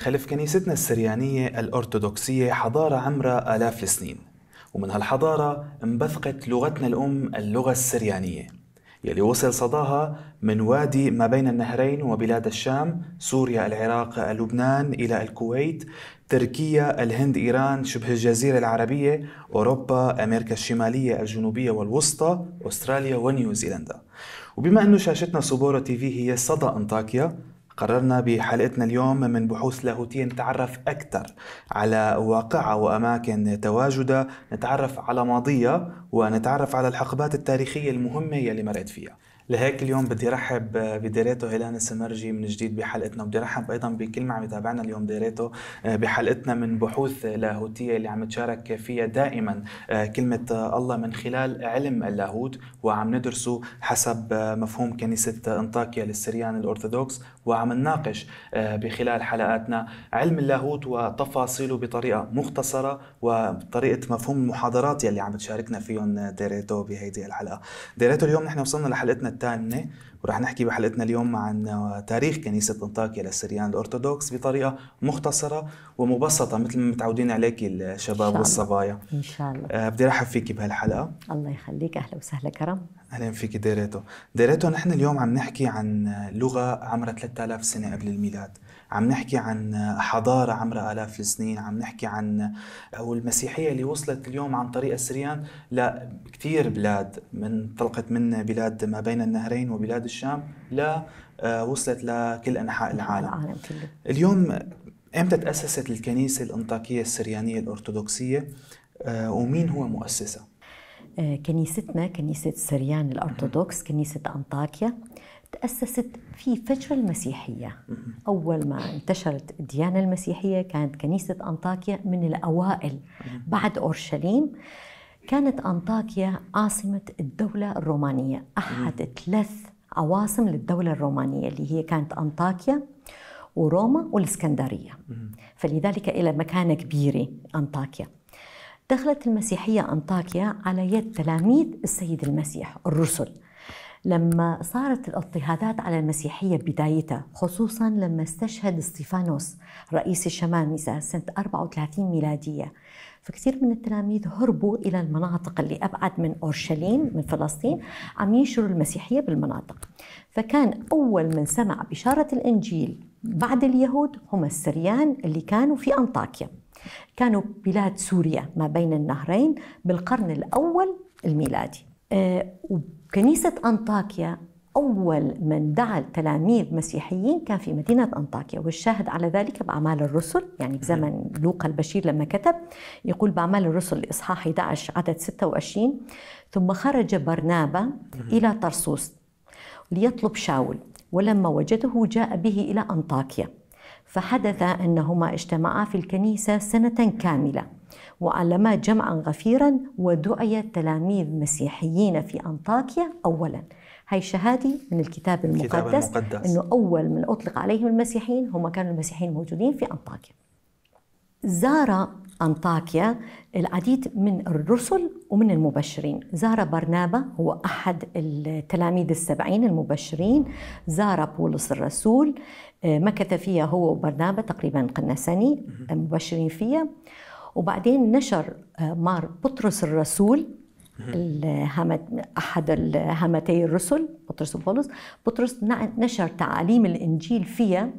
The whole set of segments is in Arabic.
خلف كنيستنا السريانية الأرثوذكسية حضارة عمرة آلاف السنين ومن هالحضارة انبثقت لغتنا الأم اللغة السريانية يلي وصل صداها من وادي ما بين النهرين وبلاد الشام سوريا العراق لبنان إلى الكويت تركيا الهند إيران شبه الجزيرة العربية أوروبا أمريكا الشمالية الجنوبية والوسطى أستراليا ونيوزيلندا وبما أنه شاشتنا سوبورو تي في هي صدى أنطاكيا قررنا بحلقتنا اليوم من بحوث لاهوتية نتعرف أكثر على واقعها وأماكن تواجدها نتعرف على ماضيها ونتعرف على الحقبات التاريخية المهمة يلي مرقت فيها لهيك اليوم بدي رحب بديريتو هيلان السمرجي من جديد بحلقتنا وبدي رحب ايضا بكل ما عم يتابعنا اليوم ديريتو آه، بحلقتنا من بحوث لاهوتيه اللي عم تشارك فيها دائما آه، كلمه آه، الله من خلال علم اللاهوت وعم ندرسه حسب مفهوم كنيسه انطاكيا للسريان الارثوذكس وعم نناقش بخلال حلقاتنا علم اللاهوت وتفاصيله بطريقه مختصره وطريقه مفهوم المحاضرات يلي عم تشاركنا فيهم ديريتو بهيدي الحلقه ديريتو اليوم نحن وصلنا لحلقتنا تانة ورح نحكي بحلقتنا اليوم عن تاريخ كنيسة أنطاكيا للسريان الأرثوذكس بطريقة مختصرة ومبسطة مثل ما متعودين عليك الشباب إن والصبايا إن شاء الله آه، بدي رحب فيك بهالحلقة الله يخليك أهلا وسهلا كرم اهلا فيك ديريتو ديريتو نحن اليوم عم نحكي عن لغه عمرها 3000 سنه قبل الميلاد عم نحكي عن حضاره عمرها الاف السنين عم نحكي عن او المسيحيه اللي وصلت اليوم عن طريق السريان لكثير بلاد من انطلقت من بلاد ما بين النهرين وبلاد الشام لا آه، وصلت لكل انحاء العالم اليوم امتى تاسست الكنيسه الانطاكيه السريانيه الارثوذكسيه آه، ومين هو مؤسسها آه، كنيستنا كنيسة سريان الأرثوذكس كنيسة أنطاكيا تأسست في فجر المسيحية أول ما انتشرت الديانة المسيحية كانت كنيسة أنطاكيا من الأوائل بعد أورشليم كانت أنطاكيا عاصمة الدولة الرومانية أحد ثلاث عواصم للدولة الرومانية اللي هي كانت أنطاكيا وروما والإسكندرية فلذلك إلى مكانة كبيرة أنطاكيا دخلت المسيحية أنطاكيا على يد تلاميذ السيد المسيح الرسل لما صارت الاضطهادات على المسيحية بدايتها خصوصا لما استشهد ستيفانوس رئيس الشمامسة سنة 34 ميلادية فكثير من التلاميذ هربوا إلى المناطق اللي أبعد من أورشليم من فلسطين عم ينشروا المسيحية بالمناطق فكان أول من سمع بشارة الإنجيل بعد اليهود هم السريان اللي كانوا في أنطاكيا كانوا بلاد سوريا ما بين النهرين بالقرن الأول الميلادي آه، وكنيسة أنطاكيا أول من دعا التلاميذ مسيحيين كان في مدينة أنطاكيا والشاهد على ذلك بأعمال الرسل يعني بزمن لوقا البشير لما كتب يقول بأعمال الرسل إصحاح 11 عدد 26 ثم خرج برنابا إلى طرسوس ليطلب شاول ولما وجده جاء به إلى أنطاكيا فحدث أنهما اجتمعا في الكنيسة سنة كاملة وعلما جمعا غفيرا ودعي تلاميذ مسيحيين في أنطاكيا أولا هاي شهادة من الكتاب المقدس, المقدس. أنه أول من أطلق عليهم المسيحيين هم كانوا المسيحيين موجودين في أنطاكيا زار أنطاكيا العديد من الرسل ومن المبشرين زار برنابا هو أحد التلاميذ السبعين المبشرين زار بولس الرسول آه، مكث فيها هو وبرنابا تقريبا قلنا سنة مبشرين فيها وبعدين نشر آه، مار بطرس الرسول أحد هامتي الرسل بطرس وبولس بطرس نشر تعاليم الإنجيل فيها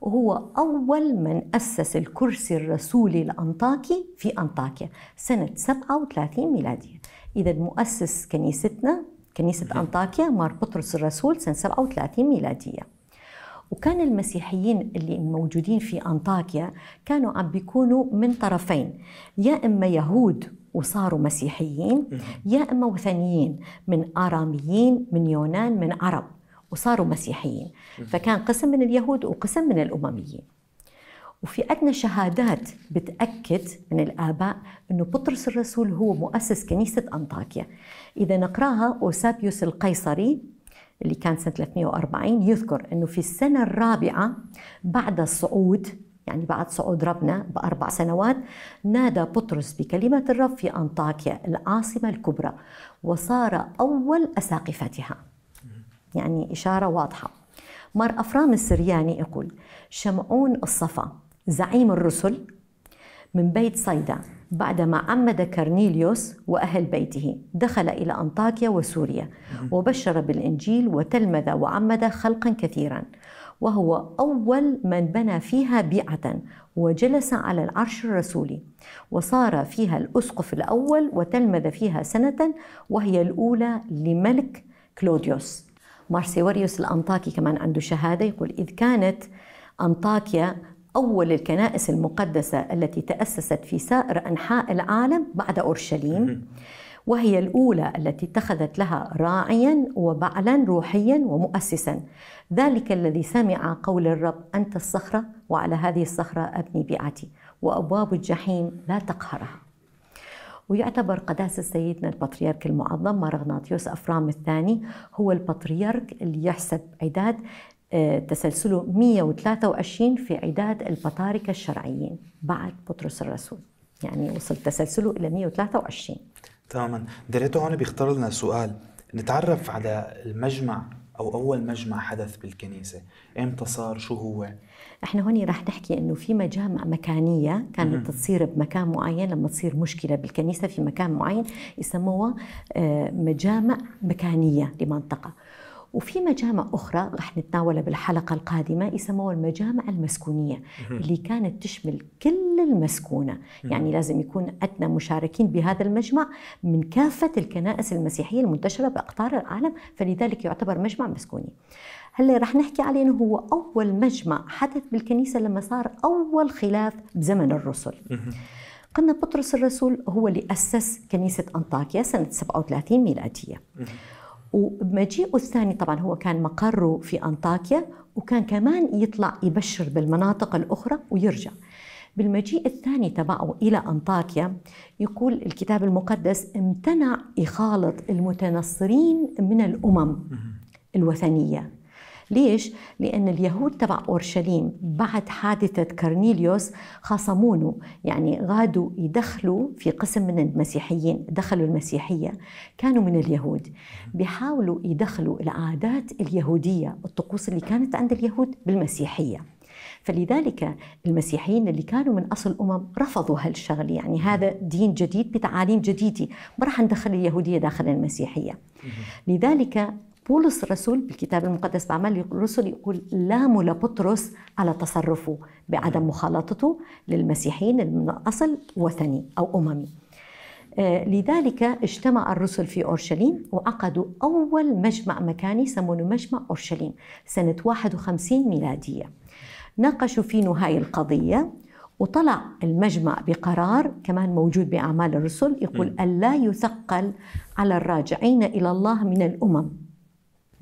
وهو أول من أسس الكرسي الرسولي الانطاكي في أنطاكيا سنة 37 ميلادية إذا مؤسس كنيستنا كنيسة أنطاكيا مار بطرس الرسول سنة 37 ميلادية وكان المسيحيين اللي موجودين في أنطاكيا كانوا عم بيكونوا من طرفين يا إما يهود وصاروا مسيحيين يا إما وثنيين من آراميين من يونان من عرب وصاروا مسيحيين فكان قسم من اليهود وقسم من الأمميين وفي أدنى شهادات بتأكد من الآباء أنه بطرس الرسول هو مؤسس كنيسة أنطاكيا إذا نقراها أوسابيوس القيصري اللي كان سنة 340 يذكر أنه في السنة الرابعة بعد الصعود يعني بعد صعود ربنا بأربع سنوات نادى بطرس بكلمة الرب في أنطاكيا العاصمة الكبرى وصار أول أساقفتها يعني إشارة واضحة مر أفرام السرياني يقول شمعون الصفا زعيم الرسل من بيت صيدا بعدما عمد كارنيليوس وأهل بيته دخل إلى أنطاكيا وسوريا وبشر بالإنجيل وتلمذ وعمد خلقا كثيرا وهو أول من بنى فيها بيعة وجلس على العرش الرسولي وصار فيها الأسقف الأول وتلمذ فيها سنة وهي الأولى لملك كلوديوس مارسيوريوس الأنطاكي كمان عنده شهادة يقول إذ كانت أنطاكيا أول الكنائس المقدسة التي تأسست في سائر أنحاء العالم بعد أورشليم وهي الأولى التي اتخذت لها راعيا وبعلا روحيا ومؤسسا ذلك الذي سمع قول الرب أنت الصخرة وعلى هذه الصخرة أبني بيعتي وأبواب الجحيم لا تقهرها ويعتبر قداسة سيدنا البطريرك المعظم مارغناطيوس أفرام الثاني هو البطريرك اللي يحسب عداد آه، تسلسله 123 في عداد البطاركة الشرعيين بعد بطرس الرسول يعني وصل تسلسله إلى 123 تماما دريتو هون بيختار لنا سؤال نتعرف على المجمع أو أول مجمع حدث بالكنيسة إمتى صار شو هو احنا هون راح نحكي انه في مجامع مكانيه كانت تصير بمكان معين لما تصير مشكله بالكنيسه في مكان معين يسموها آه، مجامع مكانيه لمنطقه وفي مجامع أخرى رح نتناولها بالحلقة القادمة يسموها المجامع المسكونية اللي كانت تشمل كل المسكونة يعني لازم يكون أدنى مشاركين بهذا المجمع من كافة الكنائس المسيحية المنتشرة بأقطار العالم فلذلك يعتبر مجمع مسكوني هلا رح نحكي عليه انه هو اول مجمع حدث بالكنيسه لما صار اول خلاف بزمن الرسل قلنا بطرس الرسول هو اللي اسس كنيسه انطاكيا سنه 37 ميلاديه وبمجيئه الثاني طبعا هو كان مقره في أنطاكيا وكان كمان يطلع يبشر بالمناطق الأخرى ويرجع بالمجيء الثاني تبعه إلى أنطاكيا يقول الكتاب المقدس امتنع يخالط المتنصرين من الأمم الوثنية ليش؟ لأن اليهود تبع أورشليم بعد حادثة كرنيليوس خاصمونه يعني غادوا يدخلوا في قسم من المسيحيين دخلوا المسيحية كانوا من اليهود بيحاولوا يدخلوا العادات اليهودية الطقوس اللي كانت عند اليهود بالمسيحية فلذلك المسيحيين اللي كانوا من اصل امم رفضوا هالشغل يعني هذا دين جديد بتعاليم جديده ما راح ندخل اليهوديه داخل المسيحيه لذلك بولس الرسول بالكتاب المقدس بعمل الرسل يقول لاموا لبطرس على تصرفه بعدم مخالطته للمسيحيين من أصل وثني أو أممي آه، لذلك اجتمع الرسل في أورشليم وعقدوا أول مجمع مكاني سمونه مجمع أورشليم سنة 51 ميلادية ناقشوا فيه هاي القضية وطلع المجمع بقرار كمان موجود بأعمال الرسل يقول ألا يثقل على الراجعين إلى الله من الأمم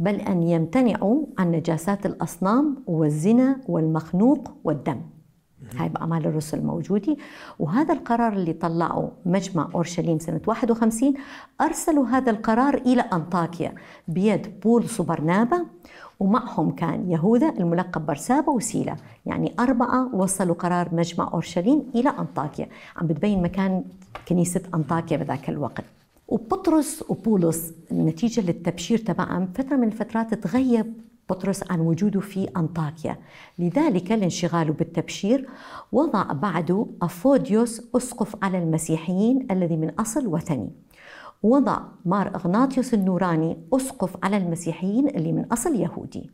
بل أن يمتنعوا عن نجاسات الأصنام والزنا والمخنوق والدم هاي بأعمال الرسل موجودة وهذا القرار اللي طلعه مجمع أورشليم سنة 51 أرسلوا هذا القرار إلى أنطاكيا بيد بولس وبرنابا ومعهم كان يهوذا الملقب برسابة وسيلة يعني أربعة وصلوا قرار مجمع أورشليم إلى أنطاكيا عم بتبين مكان كنيسة أنطاكيا بذاك الوقت وبطرس وبولس نتيجة للتبشير تبعهم فترة من الفترات تغيب بطرس عن وجوده في أنطاكيا لذلك لانشغاله بالتبشير وضع بعده أفوديوس أسقف على المسيحيين الذي من أصل وثني وضع مار أغناطيوس النوراني أسقف على المسيحيين اللي من أصل يهودي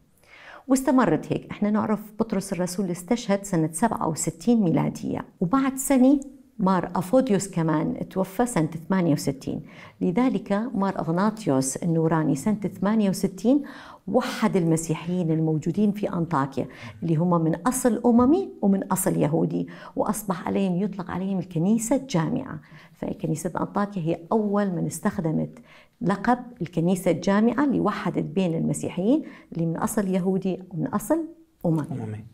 واستمرت هيك احنا نعرف بطرس الرسول استشهد سنة 67 ميلادية وبعد سنة مار أفوديوس كمان توفى سنة 68 لذلك مار أغناطيوس النوراني سنة 68 وحد المسيحيين الموجودين في أنطاكيا اللي هم من أصل أممي ومن أصل يهودي وأصبح عليهم يطلق عليهم الكنيسة الجامعة فكنيسة أنطاكيا هي أول من استخدمت لقب الكنيسة الجامعة اللي وحدت بين المسيحيين اللي من أصل يهودي ومن أصل أممي, أممي.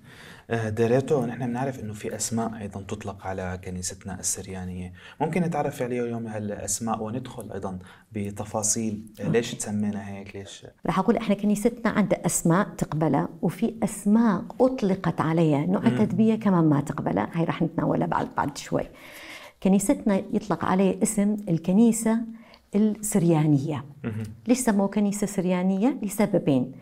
آه، داريتو نحن بنعرف انه في اسماء ايضا تطلق على كنيستنا السريانيه، ممكن نتعرف عليها اليوم هالاسماء وندخل ايضا بتفاصيل آه، ليش تسمينا هيك ليش رح اقول احنا كنيستنا عندها اسماء تقبلها وفي اسماء اطلقت عليها نوع بها كمان ما تقبلها، هي رح نتناولها بعد بعد شوي. كنيستنا يطلق عليه اسم الكنيسه السريانية ليش سموه كنيسة سريانية؟ لسببين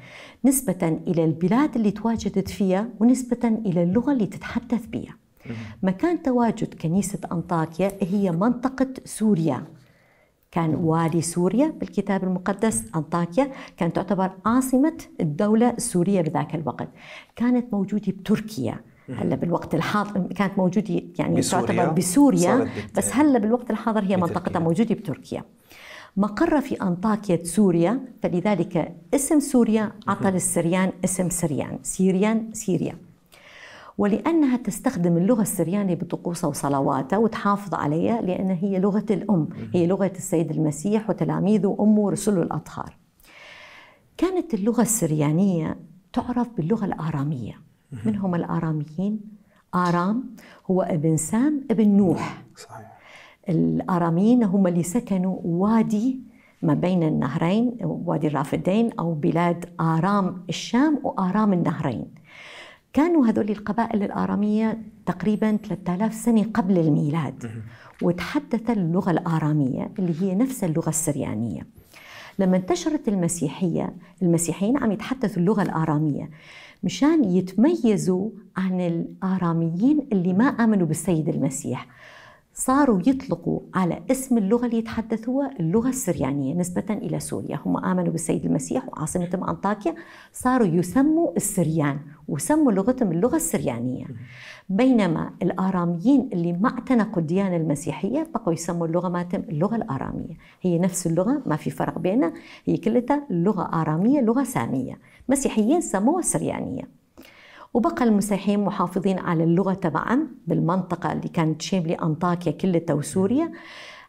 نسبة إلى البلاد اللي تواجدت فيها ونسبة إلى اللغة اللي تتحدث بها مكان تواجد كنيسة أنطاكيا هي منطقة سوريا كان والي سوريا بالكتاب المقدس أنطاكيا كانت تعتبر عاصمة الدولة السورية بذاك الوقت كانت موجودة بتركيا هلا بالوقت الحاضر كانت موجوده يعني بسوريا. تعتبر بسوريا بس هلا بالوقت الحاضر هي منطقتها موجوده بتركيا مقرة في أنطاكية سوريا فلذلك اسم سوريا عطى للسريان اسم سريان سيريان سيريا ولأنها تستخدم اللغة السريانية بطقوسها وصلواتها وتحافظ عليها لأن هي لغة الأم هي لغة السيد المسيح وتلاميذه وأمه ورسله الأطهار كانت اللغة السريانية تعرف باللغة الآرامية منهم الآراميين آرام هو ابن سام ابن نوح صحيح. الآراميين هم اللي سكنوا وادي ما بين النهرين وادي الرافدين أو بلاد آرام الشام وآرام النهرين كانوا هذول القبائل الآرامية تقريبا 3000 سنة قبل الميلاد وتحدث اللغة الآرامية اللي هي نفس اللغة السريانية لما انتشرت المسيحية المسيحيين عم يتحدثوا اللغة الآرامية مشان يتميزوا عن الآراميين اللي ما آمنوا بالسيد المسيح صاروا يطلقوا على اسم اللغة اللي يتحدثوها اللغة السريانية نسبة إلى سوريا هم آمنوا بالسيد المسيح وعاصمتهم أنطاكيا صاروا يسموا السريان وسموا لغتهم اللغة السريانية بينما الآراميين اللي ما اعتنقوا الديانة المسيحية بقوا يسموا اللغة ماتم اللغة الآرامية هي نفس اللغة ما في فرق بينها هي كلتها لغة آرامية لغة سامية مسيحيين سموها سريانية وبقى المسيحيين محافظين على اللغة تبعا بالمنطقة اللي كانت شاملة أنطاكيا كلتا وسوريا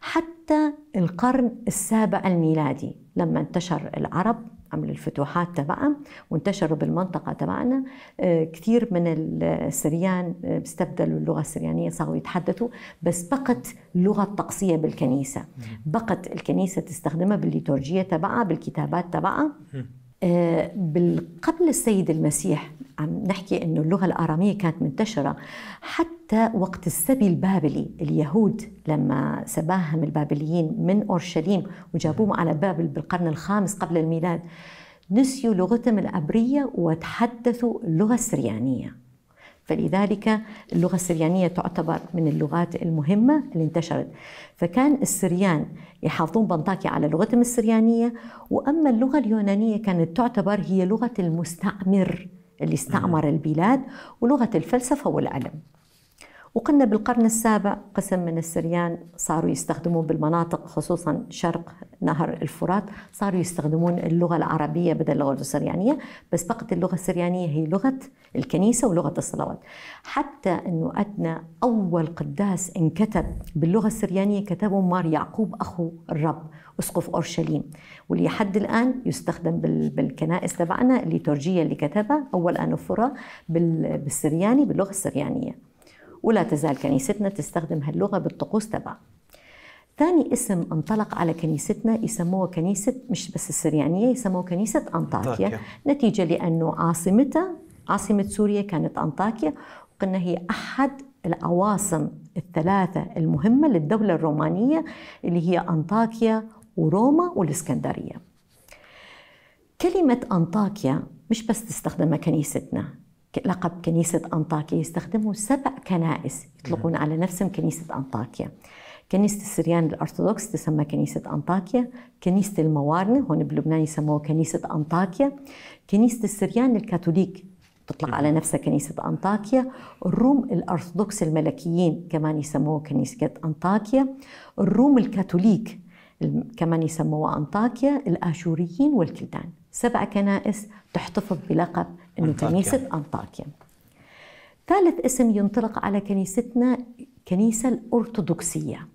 حتى القرن السابع الميلادي لما انتشر العرب عملوا الفتوحات تبعهم وانتشروا بالمنطقة تبعنا آه، كثير من السريان آه، استبدلوا اللغة السريانية صاروا يتحدثوا بس بقت اللغة الطقسية بالكنيسة بقت الكنيسة تستخدمها بالليتورجية تبعها بالكتابات تبعها آه، قبل السيد المسيح عم نحكي انه اللغه الاراميه كانت منتشره حتى وقت السبي البابلي اليهود لما سباهم البابليين من اورشليم وجابوهم على بابل بالقرن الخامس قبل الميلاد نسيوا لغتهم العبريه وتحدثوا اللغه السريانيه فلذلك اللغة السريانية تعتبر من اللغات المهمة اللي انتشرت فكان السريان يحافظون بنطاكي على لغتهم السريانية وأما اللغة اليونانية كانت تعتبر هي لغة المستعمر اللي استعمر البلاد ولغة الفلسفة والعلم وقلنا بالقرن السابع قسم من السريان صاروا يستخدمون بالمناطق خصوصا شرق نهر الفرات صاروا يستخدمون اللغة العربية بدل اللغة السريانية بس فقط اللغة السريانية هي لغة الكنيسة ولغة الصلوات حتى أنه أدنى أول قداس انكتب باللغة السريانية كتبه مار يعقوب أخو الرب أسقف أورشليم واللي حد الآن يستخدم بالكنائس تبعنا الليتورجية اللي كتبها أول أنفرة بالسرياني باللغة السريانية ولا تزال كنيستنا تستخدم هاللغة بالطقوس تبعها ثاني اسم انطلق على كنيستنا يسموها كنيسة مش بس السريانية يسموها كنيسة أنطاكيا نتيجة لأنه عاصمتها عاصمة سوريا كانت أنطاكيا وقلنا هي أحد العواصم الثلاثة المهمة للدولة الرومانية اللي هي أنطاكيا وروما والإسكندرية كلمة أنطاكيا مش بس تستخدمها كنيستنا لقب كنيسة أنطاكيا يستخدمه سبع كنائس يطلقون على نفسهم كنيسة أنطاكيا كنيسة السريان الأرثوذكس تسمى كنيسة أنطاكيا كنيسة الموارنة هون بلبنان يسموها كنيسة أنطاكيا كنيسة السريان الكاثوليك تطلق على نفسها كنيسة أنطاكيا الروم الأرثوذكس الملكيين كمان يسموه كنيسة أنطاكيا الروم الكاثوليك كمان يسموها أنطاكيا الآشوريين والكلدان سبع كنائس تحتفظ بلقب انه كنيسه انطاكيا ثالث اسم ينطلق على كنيستنا كنيسه الارثوذكسيه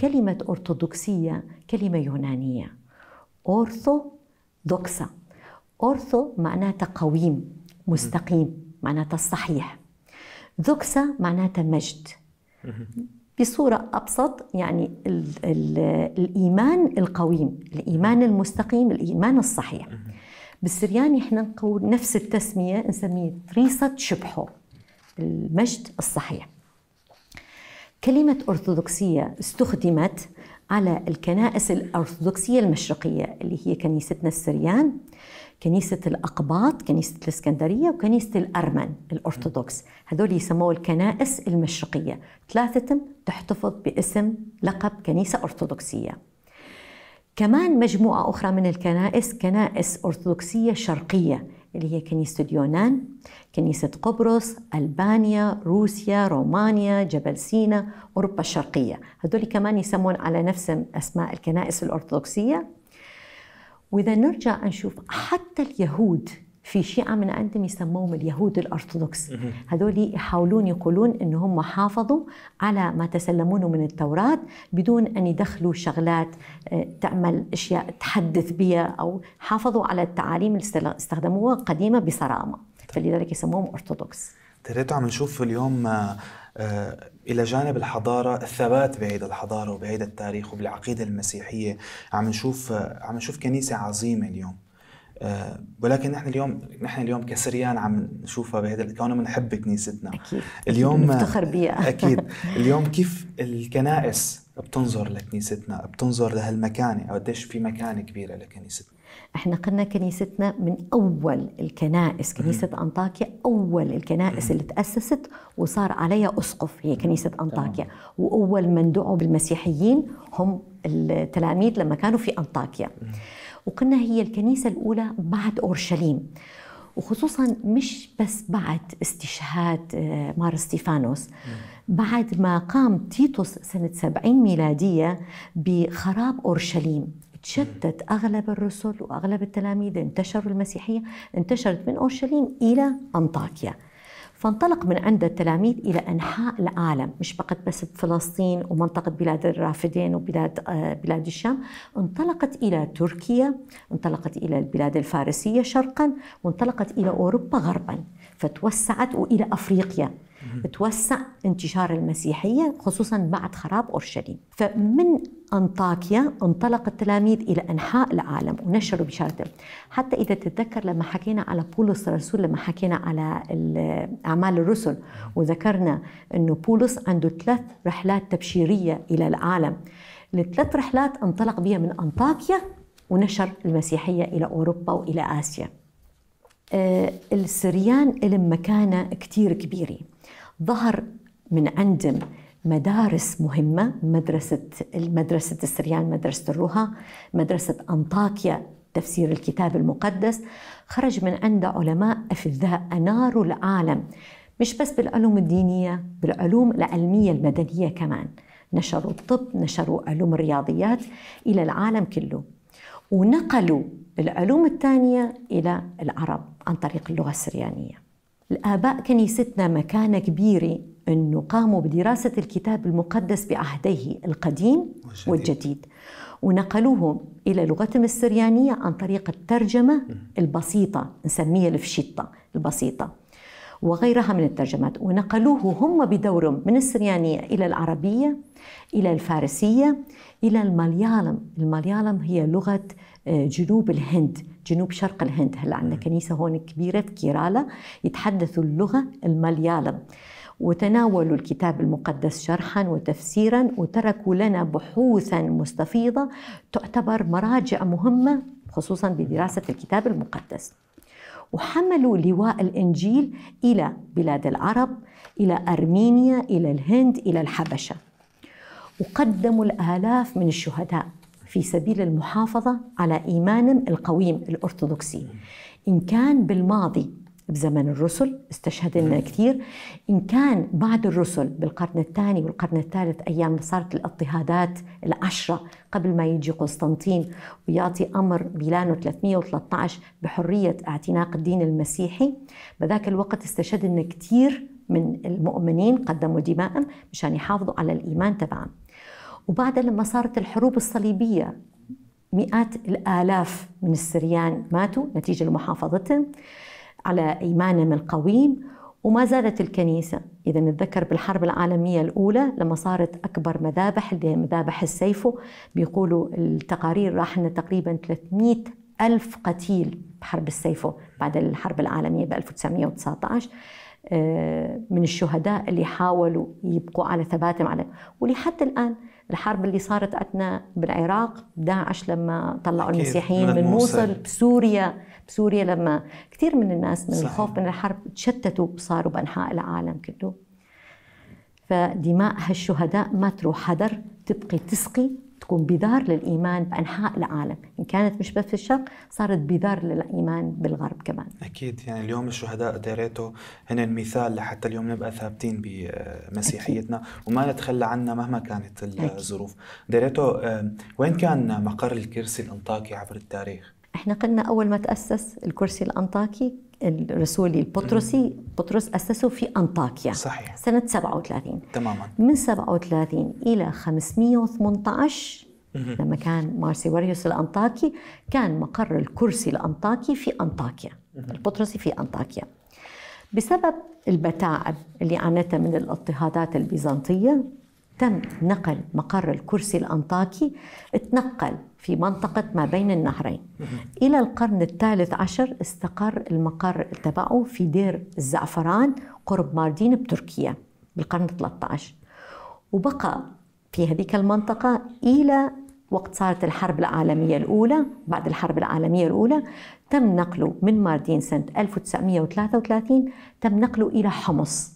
كلمه ارثوذكسيه كلمه يونانيه اورثو دوكسا اورثو معناتها قويم مستقيم معناتها الصحيح دوكسا معناتها مجد بصورة أبسط يعني الـ الـ الإيمان القويم الإيمان المستقيم الإيمان الصحيح بالسرياني احنا نقول نفس التسمية نسميه تريصة شبحو المجد الصحيح كلمة أرثوذكسية استخدمت على الكنائس الأرثوذكسية المشرقية اللي هي كنيستنا السريان كنيسة الأقباط كنيسة الإسكندرية وكنيسة الأرمن الأرثوذكس هذول يسموه الكنائس المشرقية ثلاثتهم تحتفظ باسم لقب كنيسة أرثوذكسية كمان مجموعة أخرى من الكنائس كنائس أرثوذكسية شرقية اللي هي كنيسة اليونان كنيسة قبرص ألبانيا روسيا رومانيا جبل سينا أوروبا الشرقية هذول كمان يسمون على نفس أسماء الكنائس الأرثوذكسية وإذا نرجع نشوف حتى اليهود في شيعة من عندهم يسموهم اليهود الأرثوذكس هذول يحاولون يقولون أن هم حافظوا على ما تسلمونه من التوراة بدون أن يدخلوا شغلات آه، تعمل أشياء تحدث بها أو حافظوا على التعاليم اللي استخدموها قديمة بصرامة طيب. فلذلك يسموهم أرثوذكس تريتوا عم نشوف اليوم آه، آه، الى جانب الحضاره الثبات بعيد الحضاره وبعيد التاريخ وبالعقيده المسيحيه عم نشوف عم نشوف كنيسه عظيمه اليوم آه، ولكن نحن اليوم نحن اليوم كسريان عم نشوفها بهذا كونه بنحب كنيستنا اكيد اليوم نفتخر بها اكيد اليوم كيف الكنائس بتنظر لكنيستنا بتنظر لهالمكانه قديش في مكانه كبيره لكنيستنا احنا قلنا كنيستنا من اول الكنائس كنيسه انطاكيا اول الكنائس اللي تاسست وصار عليها اسقف هي كنيسه انطاكيا واول من دعوا بالمسيحيين هم التلاميذ لما كانوا في انطاكيا وكنا هي الكنيسة الأولى بعد أورشليم وخصوصا مش بس بعد استشهاد آه، مار ستيفانوس بعد ما قام تيتوس سنة 70 ميلادية بخراب أورشليم تشتت أغلب الرسل وأغلب التلاميذ انتشروا المسيحية انتشرت من أورشليم إلى أنطاكيا فانطلق من عند التلاميذ إلى أنحاء العالم مش فقط بس فلسطين ومنطقة بلاد الرافدين وبلاد آه، بلاد الشام انطلقت إلى تركيا انطلقت إلى البلاد الفارسية شرقا وانطلقت إلى أوروبا غربا فتوسعت والى افريقيا توسع انتشار المسيحيه خصوصا بعد خراب اورشليم فمن انطاكيا انطلق التلاميذ الى انحاء العالم ونشروا بشارته حتى اذا تتذكر لما حكينا على بولس الرسول لما حكينا على اعمال الرسل وذكرنا انه بولس عنده ثلاث رحلات تبشيريه الى العالم الثلاث رحلات انطلق بها من انطاكيا ونشر المسيحيه الى اوروبا والى اسيا آه، السريان لهم مكانة كتير كبيرة ظهر من عندهم مدارس مهمة مدرسة مدرسة السريان مدرسة الرها مدرسة أنطاكيا تفسير الكتاب المقدس خرج من عند علماء أفذاء أناروا العالم مش بس بالعلوم الدينية بالعلوم العلمية المدنية كمان نشروا الطب نشروا علوم الرياضيات إلى العالم كله ونقلوا العلوم الثانية إلى العرب عن طريق اللغة السريانية الآباء كنيستنا مكانة كبيرة أنه قاموا بدراسة الكتاب المقدس بعهديه القديم والجديد, والجديد. ونقلوه إلى لغتهم السريانية عن طريق الترجمة البسيطة نسميها الفشيطة البسيطة وغيرها من الترجمات ونقلوه هم بدورهم من السريانية إلى العربية إلى الفارسية إلى الماليالم الماليالم هي لغة آه، جنوب الهند جنوب شرق الهند هلا عندنا كنيسة هون كبيرة في كيرالا يتحدثوا اللغة الماليالم وتناولوا الكتاب المقدس شرحا وتفسيرا وتركوا لنا بحوثا مستفيضة تعتبر مراجع مهمة خصوصا بدراسة الكتاب المقدس وحملوا لواء الإنجيل إلى بلاد العرب إلى أرمينيا إلى الهند إلى الحبشة وقدموا الآلاف من الشهداء في سبيل المحافظة على إيمانهم القويم الأرثوذكسي إن كان بالماضي بزمن الرسل استشهد لنا كثير إن كان بعد الرسل بالقرن الثاني والقرن الثالث أيام صارت الاضطهادات العشرة قبل ما يجي قسطنطين ويعطي أمر ميلانو 313 بحرية اعتناق الدين المسيحي بذاك الوقت استشهد لنا كثير من المؤمنين قدموا دماء مشان يحافظوا على الإيمان تبعهم وبعد لما صارت الحروب الصليبية مئات الآلاف من السريان ماتوا نتيجة لمحافظتهم على إيمانهم القويم وما زالت الكنيسة إذا نتذكر بالحرب العالمية الأولى لما صارت أكبر مذابح اللي هي مذابح السيفو بيقولوا التقارير راح لنا تقريبا 300 ألف قتيل بحرب السيفو بعد الحرب العالمية ب 1919 آه، من الشهداء اللي حاولوا يبقوا على ثباتهم على ولحد الآن الحرب اللي صارت أثناء بالعراق داعش لما طلعوا المسيحيين من, من موصل بسوريا بسوريا لما كثير من الناس من صحيح. الخوف من الحرب تشتتوا صاروا بأنحاء العالم كله فدماء هالشهداء ما تروح هدر تبقي تسقي تكون بذار للايمان بانحاء العالم، ان كانت مش بس في الشرق صارت بذار للايمان بالغرب كمان. اكيد يعني اليوم الشهداء ديريته هن مثال لحتى اليوم نبقى ثابتين بمسيحيتنا أكيد. وما نتخلى عنها مهما كانت الظروف. ديريته آه، وين كان مقر الكرسي الانطاكي عبر التاريخ؟ احنا قلنا اول ما تاسس الكرسي الانطاكي الرسولي البطرسي بطرس أسسه في أنطاكيا صحيح سنة 37 تماما من 37 إلى 518 لما كان مارسي وريوس الأنطاكي كان مقر الكرسي الأنطاكي في أنطاكيا البطرسي في أنطاكيا بسبب البتاعب اللي عانتها من الاضطهادات البيزنطية تم نقل مقر الكرسي الأنطاكي اتنقل في منطقة ما بين النهرين إلى القرن الثالث عشر استقر المقر تبعه في دير الزعفران قرب ماردين بتركيا بالقرن 13 وبقى في هذيك المنطقة إلى وقت صارت الحرب العالمية الأولى بعد الحرب العالمية الأولى تم نقله من ماردين سنة 1933 تم نقله إلى حمص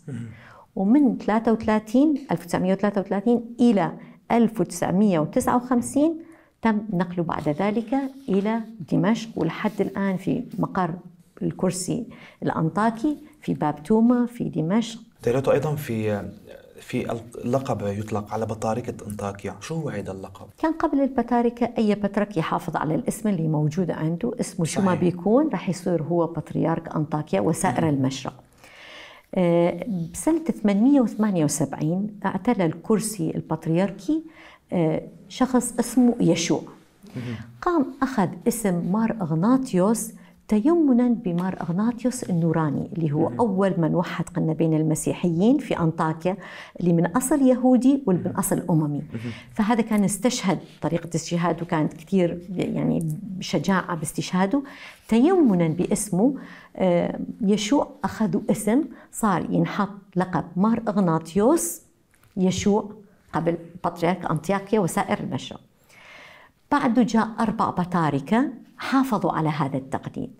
ومن 33 1933 إلى 1959 تم نقله بعد ذلك إلى دمشق ولحد الآن في مقر الكرسي الأنطاكي في باب توما في دمشق تيرته أيضا في في لقب يطلق على بطاركة أنطاكيا شو هو هذا اللقب؟ كان قبل البطاركة أي بطرك يحافظ على الاسم اللي موجود عنده اسمه شو ما بيكون رح يصير هو بطريرك أنطاكيا وسائر م. المشرق آه، بسنة 878 اعتلى الكرسي البطريركي آه، شخص اسمه يشوع قام أخذ اسم مار أغناطيوس تيمنا بمار أغناطيوس النوراني اللي هو أول من وحد قلنا بين المسيحيين في أنطاكيا اللي من أصل يهودي واللي من أصل أممي فهذا كان استشهد طريقة استشهاده كانت كثير يعني شجاعة باستشهاده تيمنا باسمه آه، يشوع أخذوا اسم صار ينحط لقب مار أغناطيوس يشوع قبل بطريرك أنطياكيا وسائر المشرق بعده جاء أربع بطاركة حافظوا على هذا التقليد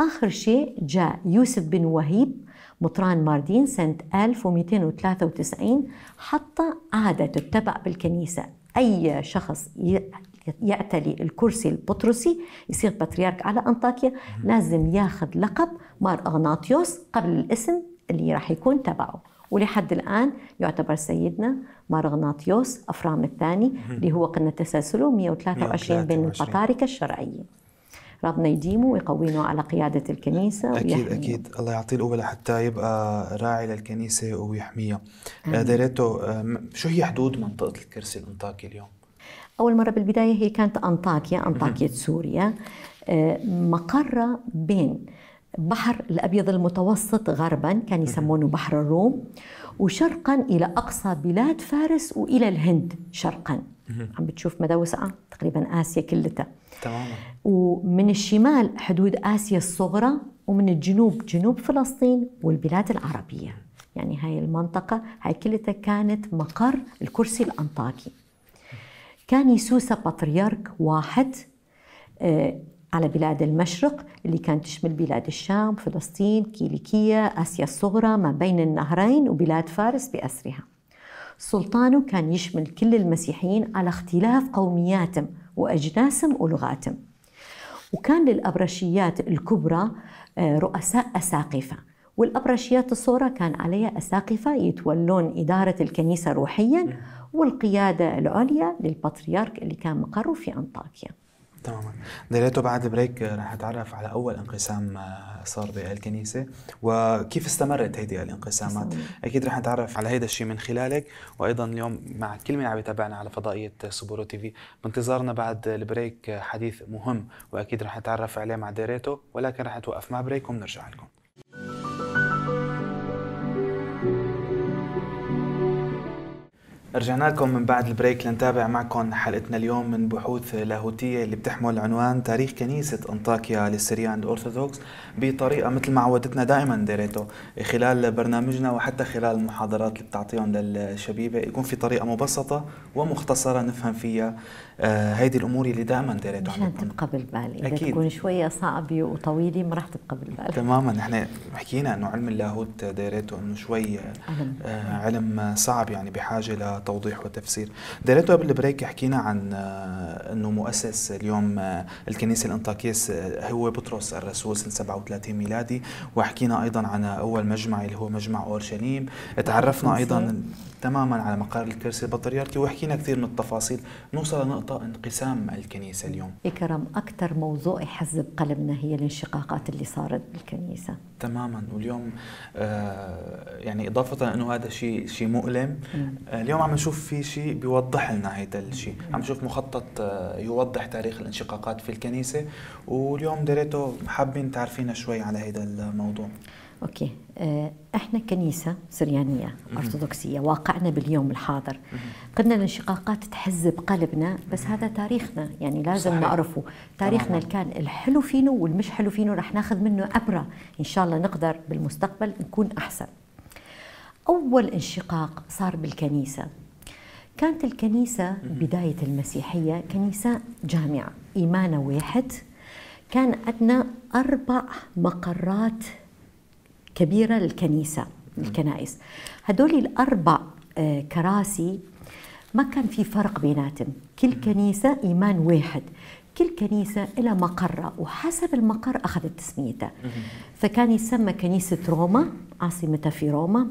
آخر شيء جاء يوسف بن وهيب مطران ماردين سنة 1293 حتى عادة تتبع بالكنيسة أي شخص يأتلي الكرسي البطرسي يصير بطريرك على أنطاكيا لازم ياخذ لقب مار أغناطيوس قبل الاسم اللي راح يكون تبعه ولحد الآن يعتبر سيدنا مارغناطيوس أفرام الثاني اللي هو قلنا تسلسله 123 بين البطاركة الشرعية ربنا يديمه ويقوينه على قيادة الكنيسة أكيد أكيد الله يعطيه القوة لحتى يبقى راعي للكنيسة ويحميها آه، دريتو آه، شو هي حدود منطقة الكرسي الأنطاكي اليوم؟ أول مرة بالبداية هي كانت أنطاكيا أنطاكية سوريا آه، مقرة بين بحر الأبيض المتوسط غربا كان يسمونه بحر الروم وشرقا إلى أقصى بلاد فارس وإلى الهند شرقا عم بتشوف مدى وسعة تقريبا آسيا كلها تماما ومن الشمال حدود آسيا الصغرى ومن الجنوب جنوب فلسطين والبلاد العربية يعني هاي المنطقة هاي كلها كانت مقر الكرسي الأنطاكي كان يسوس بطريرك واحد آه، على بلاد المشرق اللي كانت تشمل بلاد الشام فلسطين كيليكية آسيا الصغرى ما بين النهرين وبلاد فارس بأسرها سلطانه كان يشمل كل المسيحيين على اختلاف قومياتهم وأجناسهم ولغاتهم وكان للأبرشيات الكبرى آه، رؤساء أساقفة والأبرشيات الصغرى كان عليها أساقفة يتولون إدارة الكنيسة روحيا نعم. والقيادة العليا للبطريرك اللي كان مقره في أنطاكيا تماما دليته بعد بريك آه، رح نتعرف على اول انقسام آه، صار بالكنيسه وكيف استمرت هيدي الانقسامات اكيد رح نتعرف على هيدا الشيء من خلالك وايضا اليوم مع كل من عم يتابعنا على فضائيه سبورو تي في بانتظارنا بعد البريك آه، حديث مهم واكيد رح نتعرف عليه مع ديريتو ولكن رح نتوقف مع بريك وبنرجع لكم رجعنا لكم من بعد البريك لنتابع معكم حلقتنا اليوم من بحوث لاهوتيه اللي بتحمل عنوان تاريخ كنيسه انطاكيا للسريان الارثوذكس بطريقه مثل ما عودتنا دائما ديريتو خلال برنامجنا وحتى خلال المحاضرات اللي بتعطيهم للشبيبه يكون في طريقه مبسطه ومختصره نفهم فيها آه، هيدي الامور اللي دائما ديريتو مش تبقى بالبال اذا أكيد. تكون شويه صعبه وطويله ما راح تبقى بالبال تماما نحن حكينا انه علم اللاهوت ديريتو انه شوي علم, آه، علم صعب يعني بحاجه توضيح وتفسير دايرته قبل البريك حكينا عن آه، انه مؤسس اليوم آه، الكنيسه الانطاكيس آه، هو بطرس الرسول سنه 37 ميلادي وحكينا ايضا عن اول مجمع اللي هو مجمع اورشليم تعرفنا ايضا تماما على مقر الكرسي البطريركي وحكينا كثير من التفاصيل نوصل لنقطة انقسام الكنيسة اليوم كرم أكثر موضوع يحزب قلبنا هي الانشقاقات اللي صارت بالكنيسة تماما واليوم آه يعني إضافة أنه هذا شيء شيء مؤلم آه اليوم عم عم نشوف في شيء بيوضح لنا هيدا الشيء عم نشوف مخطط آه، يوضح تاريخ الانشقاقات في الكنيسة واليوم دريتو حابين تعرفينا شوي على هيدا الموضوع اوكي آه، احنا كنيسه سريانيه ارثوذكسيه واقعنا باليوم الحاضر قلنا الانشقاقات تحزب قلبنا بس هذا تاريخنا يعني لازم صحيح. نعرفه تاريخنا اللي كان الحلو فينه والمش حلو فينه رح ناخذ منه ابره ان شاء الله نقدر بالمستقبل نكون احسن اول انشقاق صار بالكنيسه كانت الكنيسة بداية المسيحية كنيسة جامعة إيمانة واحد كان عندنا أربع مقرات كبيرة للكنيسة الكنائس هدول الأربع آه، كراسي ما كان في فرق بيناتهم كل كنيسة إيمان واحد كل كنيسة لها مقرة وحسب المقر أخذت تسميتها فكان يسمى كنيسة روما عاصمتها في روما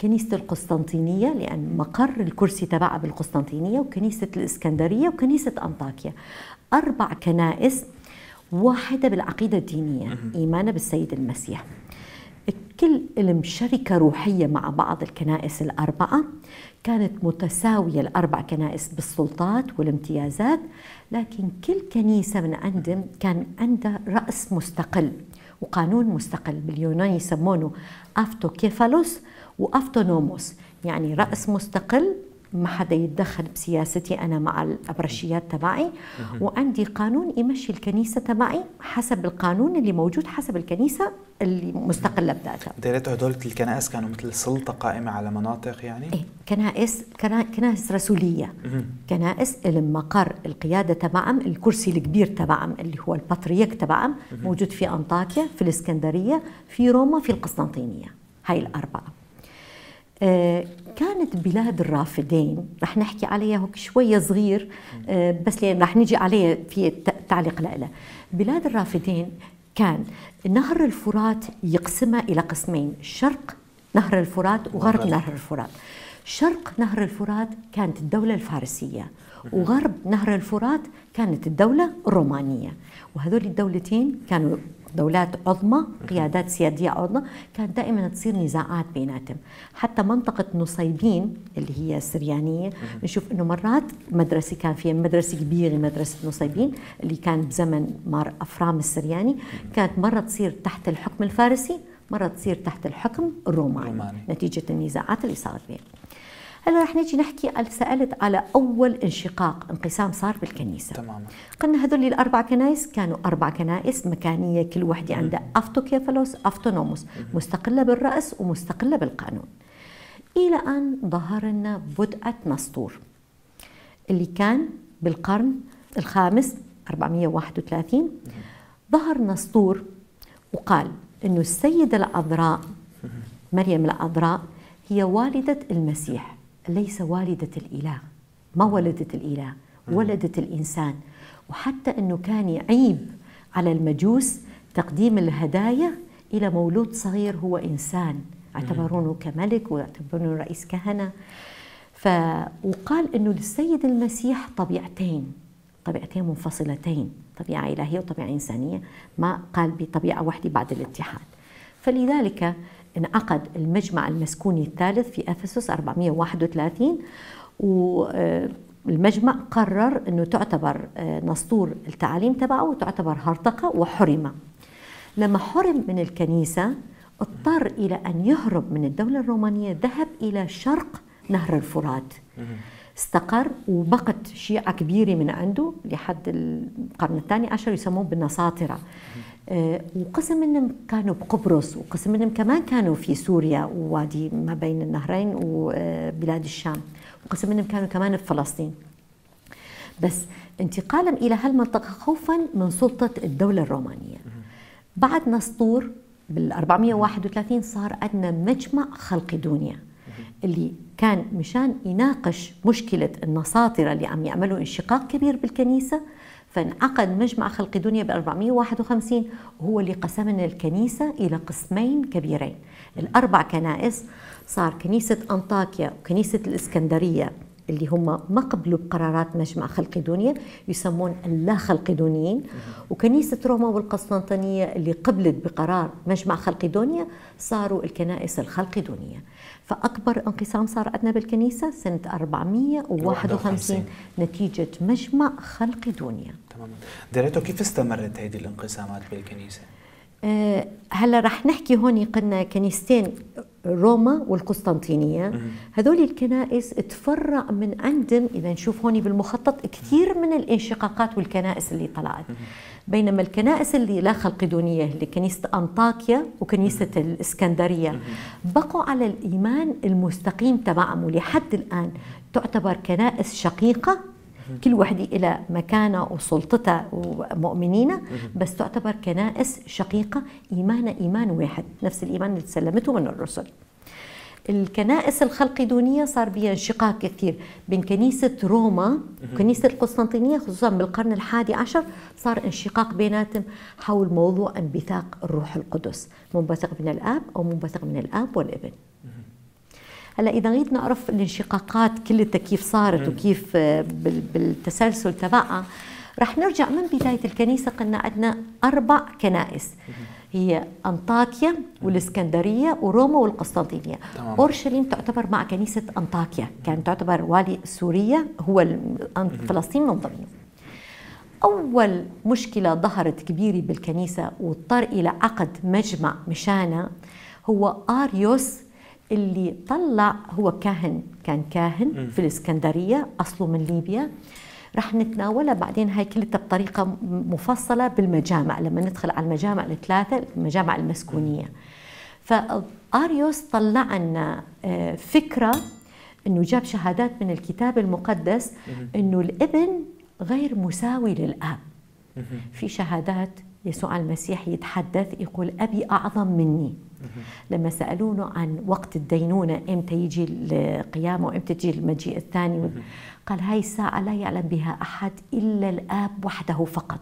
كنيسة القسطنطينية لأن مقر الكرسي تبعها بالقسطنطينية وكنيسة الإسكندرية وكنيسة أنطاكيا أربع كنائس واحدة بالعقيدة الدينية إيمانها بالسيد المسيح الكل لهم شركة روحية مع بعض الكنائس الأربعة كانت متساوية الأربع كنائس بالسلطات والامتيازات لكن كل كنيسة من عندهم كان عندها رأس مستقل وقانون مستقل باليوناني يسمونه أفتوكيفالوس وأفتونوموس يعني رأس مستقل ما حدا يتدخل بسياستي انا مع الابرشيات تبعي وعندي قانون يمشي الكنيسه تبعي حسب القانون اللي موجود حسب الكنيسه اللي مستقله بذاتها ديريت هدول الكنائس كانوا مثل سلطه قائمه على مناطق يعني إيه كنائس كنائس رسوليه كنائس المقر القياده تبعهم الكرسي الكبير تبعهم اللي هو البطريرك تبعهم موجود في انطاكيا في الاسكندريه في روما في القسطنطينيه هاي الاربعه آه، كانت بلاد الرافدين رح نحكي عليها شوية صغير آه، بس لأن رح نجي عليها في تعليق لها بلاد الرافدين كان نهر الفرات يقسمها إلى قسمين شرق نهر الفرات وغرب نهر الفرات شرق نهر الفرات كانت الدولة الفارسية وغرب نهر الفرات كانت الدولة الرومانية وهذول الدولتين كانوا دولات عظمى قيادات سيادية عظمى كانت دائما تصير نزاعات بيناتهم حتى منطقة نصيبين اللي هي السريانية بنشوف أنه مرات مدرسة كان فيها مدرسة كبيرة مدرسة نصيبين اللي كان بزمن مار أفرام السرياني كانت مرة تصير تحت الحكم الفارسي مرة تصير تحت الحكم الروماني, الروماني. نتيجة النزاعات اللي صارت بينهم هلا رح نجي نحكي سالت على اول انشقاق انقسام صار بالكنيسه تماما قلنا هذول الاربع كنائس كانوا اربع كنائس مكانيه كل وحده عندها افتوكيفالوس افتونوموس مستقله بالراس ومستقله بالقانون الى ان ظهر لنا بدعه نسطور اللي كان بالقرن الخامس 431 ظهر نسطور وقال انه السيده العذراء مريم العذراء هي والده المسيح ليس والدة الإله ما ولدت الإله ولدت الإنسان وحتى أنه كان يعيب على المجوس تقديم الهدايا إلى مولود صغير هو إنسان اعتبرونه كملك واعتبرونه رئيس كهنة ف... وقال أنه للسيد المسيح طبيعتين طبيعتين منفصلتين طبيعة إلهية وطبيعة إنسانية ما قال بطبيعة واحدة بعد الاتحاد فلذلك انعقد المجمع المسكوني الثالث في أفسس 431 والمجمع قرر أنه تعتبر آه، نسطور التعاليم تبعه وتعتبر هرطقة وحرم لما حرم من الكنيسة اضطر إلى أن يهرب من الدولة الرومانية ذهب إلى شرق نهر الفرات استقر وبقت شيعة كبيرة من عنده لحد القرن الثاني عشر يسموه بالنصاطرة آه، وقسم منهم كانوا بقبرص وقسم منهم كمان كانوا في سوريا ووادي ما بين النهرين وبلاد الشام وقسم منهم كانوا كمان في فلسطين بس انتقالهم إلى هالمنطقة خوفا من سلطة الدولة الرومانية بعد نسطور بال 431 صار عندنا مجمع خلق دنيا اللي كان مشان يناقش مشكلة النصاطرة اللي عم يعملوا انشقاق كبير بالكنيسة فانعقد مجمع خلق دنيا ب 451 وهو اللي قسمنا الكنيسة إلى قسمين كبيرين الأربع كنائس صار كنيسة أنطاكيا وكنيسة الإسكندرية اللي هم ما قبلوا بقرارات مجمع خلق دنيا يسمون اللا خلقدونيين وكنيسة روما والقسطنطينية اللي قبلت بقرار مجمع خلق دنيا صاروا الكنائس الخلقدونية فأكبر انقسام صار عندنا بالكنيسة سنة 451 نتيجة مجمع خلق دنيا تمام ديريتو كيف استمرت هذه الانقسامات بالكنيسة؟ آه، هلا رح نحكي هون قلنا كنيستين روما والقسطنطينية هذول الكنائس تفرع من عندهم إذا نشوف هون بالمخطط كثير من الانشقاقات والكنائس اللي طلعت بينما الكنائس اللي لا خلقدونية اللي كنيسة أنطاكيا وكنيسة الإسكندرية بقوا على الإيمان المستقيم تبعهم ولحد الآن تعتبر كنائس شقيقة كل وحدة إلى مكانها وسلطتها ومؤمنينها بس تعتبر كنائس شقيقة إيمانها إيمان واحد نفس الإيمان اللي تسلمته من الرسل الكنائس دونية صار بها انشقاق كثير بين كنيسة روما وكنيسة القسطنطينية خصوصا بالقرن الحادي عشر صار انشقاق بيناتهم حول موضوع انبثاق الروح القدس منبثق من الآب أو منبثق من الآب والابن هلا اذا نريد نعرف الانشقاقات كل كيف صارت وكيف آه، بالتسلسل تبعها رح نرجع من بدايه الكنيسه قلنا عندنا اربع كنائس هي أنطاكيا والإسكندرية وروما والقسطنطينية أورشليم تعتبر مع كنيسة أنطاكيا كانت تعتبر والي سوريا هو فلسطين من ضمنه أول مشكلة ظهرت كبيرة بالكنيسة واضطر إلى عقد مجمع مشانها هو آريوس اللي طلع هو كاهن كان كاهن في الإسكندرية أصله من ليبيا رح نتناولها بعدين هاي كلها بطريقة مفصلة بالمجامع لما ندخل على المجامع الثلاثة المجامع المسكونية فأريوس طلع لنا آه، فكرة أنه جاب شهادات من الكتاب المقدس أنه الابن غير مساوي للآب في شهادات يسوع المسيح يتحدث يقول أبي أعظم مني لما سألونه عن وقت الدينونة إمتى يجي القيامة وإمتى تجي المجيء الثاني قال هاي الساعة لا يعلم بها أحد إلا الآب وحده فقط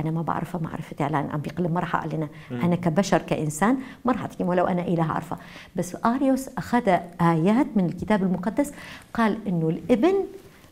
أنا ما بعرفها ما عرفت أعلان يعني عم بيقول ما راح أعلنها أنا كبشر كإنسان ما راح أتكلم ولو أنا إله عارفة بس أريوس أخذ آيات من الكتاب المقدس قال إنه الابن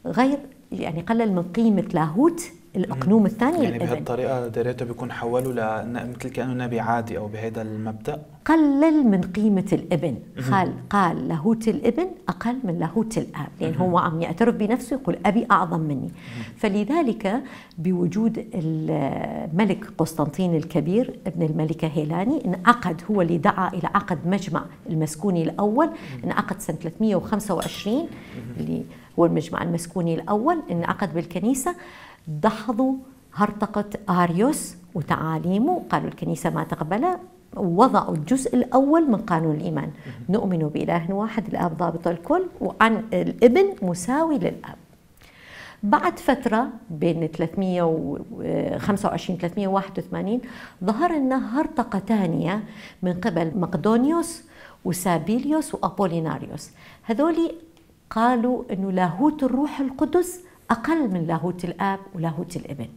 غير يعني قلل من قيمة لاهوت الاقنوم الثاني يعني بهالطريقه داريته بيكون حوله ل مثل كانه نبي عادي او بهذا المبدا قلل من قيمه الابن قال قال لاهوت الابن اقل من لاهوت الاب لان يعني هو عم يعترف بنفسه يقول ابي اعظم مني فلذلك بوجود الملك قسطنطين الكبير ابن الملكه هيلاني انعقد هو اللي دعا الى عقد مجمع المسكوني الاول انعقد سنه 325 اللي هو المجمع المسكوني الاول انعقد بالكنيسه دحضوا هرطقة آريوس وتعاليمه قالوا الكنيسة ما تقبله وضعوا الجزء الأول من قانون الإيمان نؤمن بإله واحد الآب ضابط الكل وعن الابن مساوي للآب بعد فترة بين 325 381 ظهر لنا هرطقة ثانية من قبل مقدونيوس وسابيليوس وأبوليناريوس هذولي قالوا أنه لاهوت الروح القدس أقل من لاهوت الآب ولاهوت الابن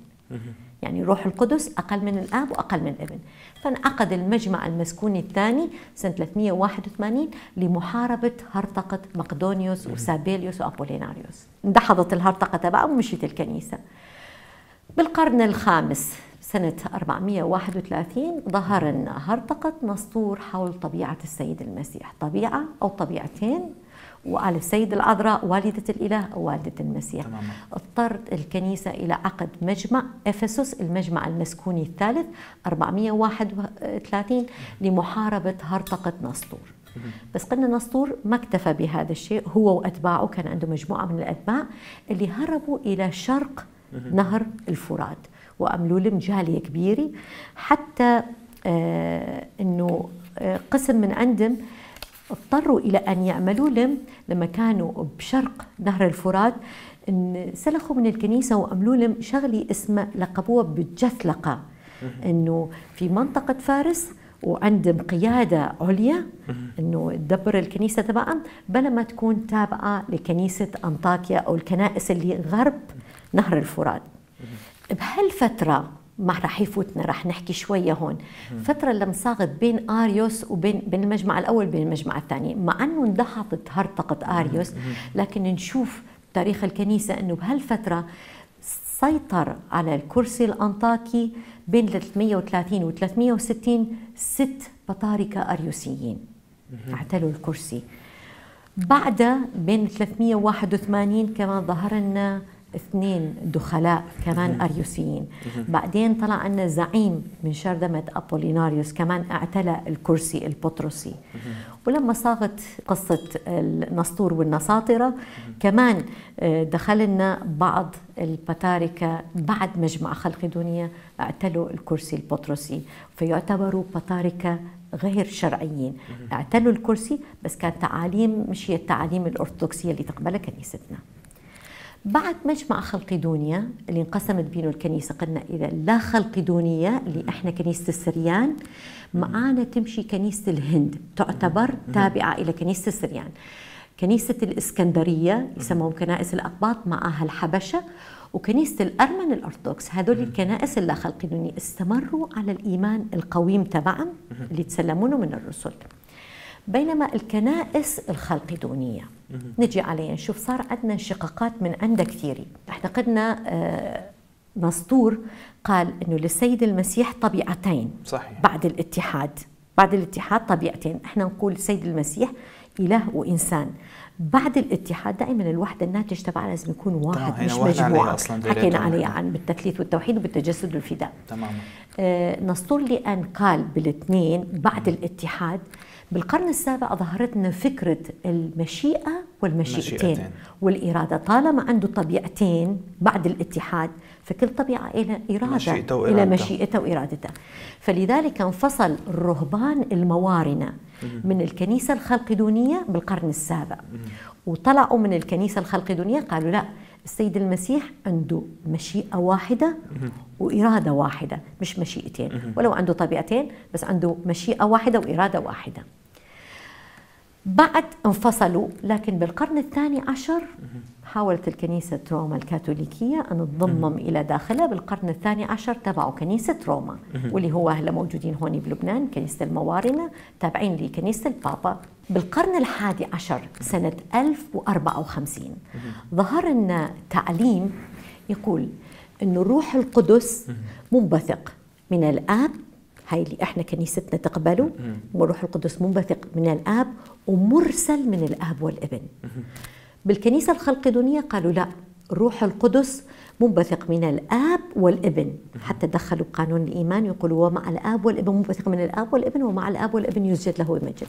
يعني روح القدس أقل من الآب وأقل من الابن فانعقد المجمع المسكوني الثاني سنة 381 لمحاربة هرطقة مقدونيوس وسابيليوس وأبوليناريوس اندحضت الهرطقة تبعه ومشيت الكنيسة بالقرن الخامس سنة 431 ظهر هرطقة مسطور حول طبيعة السيد المسيح طبيعة أو طبيعتين وقال السيد العذراء والدة الإله والدة المسيح تماما. اضطرت الكنيسة إلى عقد مجمع أفسس المجمع المسكوني الثالث 431 لمحاربة هرطقة نسطور بس قلنا نسطور ما اكتفى بهذا الشيء هو وأتباعه كان عنده مجموعة من الأتباع اللي هربوا إلى شرق نهر الفرات وعملوا لهم جالية كبيرة حتى آه أنه آه، قسم من عندهم اضطروا إلى أن يعملوا لم لما كانوا بشرق نهر الفرات إن سلخوا من الكنيسة وعملوا لهم شغلة اسمها لقبوها بالجثلقة إنه في منطقة فارس وعند قيادة عليا إنه تدبر الكنيسة تبعهم بلا ما تكون تابعة لكنيسة أنطاكيا أو الكنائس اللي غرب نهر الفرات بهالفترة ما راح يفوتنا راح نحكي شويه هون الفتره اللي مصاغت بين اريوس وبين بين المجمع الاول بين المجمع الثاني مع انه اندحضت هرطقه اريوس لكن نشوف تاريخ الكنيسه انه بهالفتره سيطر على الكرسي الانطاكي بين 330 و 360 ست بطاركه اريوسيين اعتلوا الكرسي بعد بين 381 كمان ظهر لنا اثنين دخلاء كمان اريوسيين بعدين طلع عنا زعيم من شردمة ابوليناريوس كمان اعتلى الكرسي البطرسي ولما صاغت قصة النسطور والنساطرة كمان آه، دخل لنا بعض البتاركة بعد مجمع خلق دنيا اعتلوا الكرسي البطرسي فيعتبروا بطاركة غير شرعيين اعتلوا الكرسي بس كانت تعاليم مش هي التعاليم الأرثوذكسية اللي تقبلها كنيستنا بعد مجمع خلقدونيا اللي انقسمت بينه الكنيسه قلنا اذا لا خلقدونيه اللي احنا كنيسه السريان معانا تمشي كنيسه الهند تعتبر تابعه الى كنيسه السريان كنيسه الاسكندريه يسموهم كنائس الاقباط معها الحبشه وكنيسة الأرمن الأرثوذكس هذول الكنائس اللاخلقيون استمروا على الإيمان القويم تبعهم اللي تسلمونه من الرسل بينما الكنائس الخلقدونية نجي عليها نشوف صار عندنا انشقاقات من عندها كثيرة اعتقدنا آه، مسطور قال انه للسيد المسيح طبيعتين صحيح. بعد الاتحاد بعد الاتحاد طبيعتين احنا نقول السيد المسيح اله وانسان بعد الاتحاد دائما الوحدة الناتج تبعها لازم يكون واحد مش مجموعة حكينا عليها عن بالتثليث والتوحيد وبالتجسد والفداء تماما آه، نصر لي أن قال بالاثنين بعد الاتحاد بالقرن السابع ظهرتنا فكرة المشيئة والمشيئتين والإرادة طالما عنده طبيعتين بعد الاتحاد فكل طبيعة إلى إرادة إلى مشيئته وإرادته فلذلك انفصل الرهبان الموارنة من الكنيسة الخلقدونية بالقرن السابع وطلعوا من الكنيسة الخلقدونية قالوا لا السيد المسيح عنده مشيئة واحدة وإرادة واحدة مش مشيئتين ولو عنده طبيعتين بس عنده مشيئة واحدة وإرادة واحدة بعد انفصلوا لكن بالقرن الثاني عشر حاولت الكنيسة روما الكاثوليكية أن تضمم إلى داخلها بالقرن الثاني عشر تبعوا كنيسة روما واللي هو هلا موجودين هون بلبنان كنيسة الموارنة تابعين لكنيسة البابا بالقرن الحادي عشر سنة 1054 ظهر لنا تعليم يقول أن الروح القدس منبثق من الآب هاي اللي احنا كنيستنا تقبله والروح القدس منبثق من الآب ومرسل من الآب والابن بالكنيسة الخلقدونية قالوا لا روح القدس منبثق من الآب والابن حتى دخلوا قانون الإيمان يقولوا ومع الآب والابن منبثق من الآب والابن ومع الآب والابن يسجد له مجد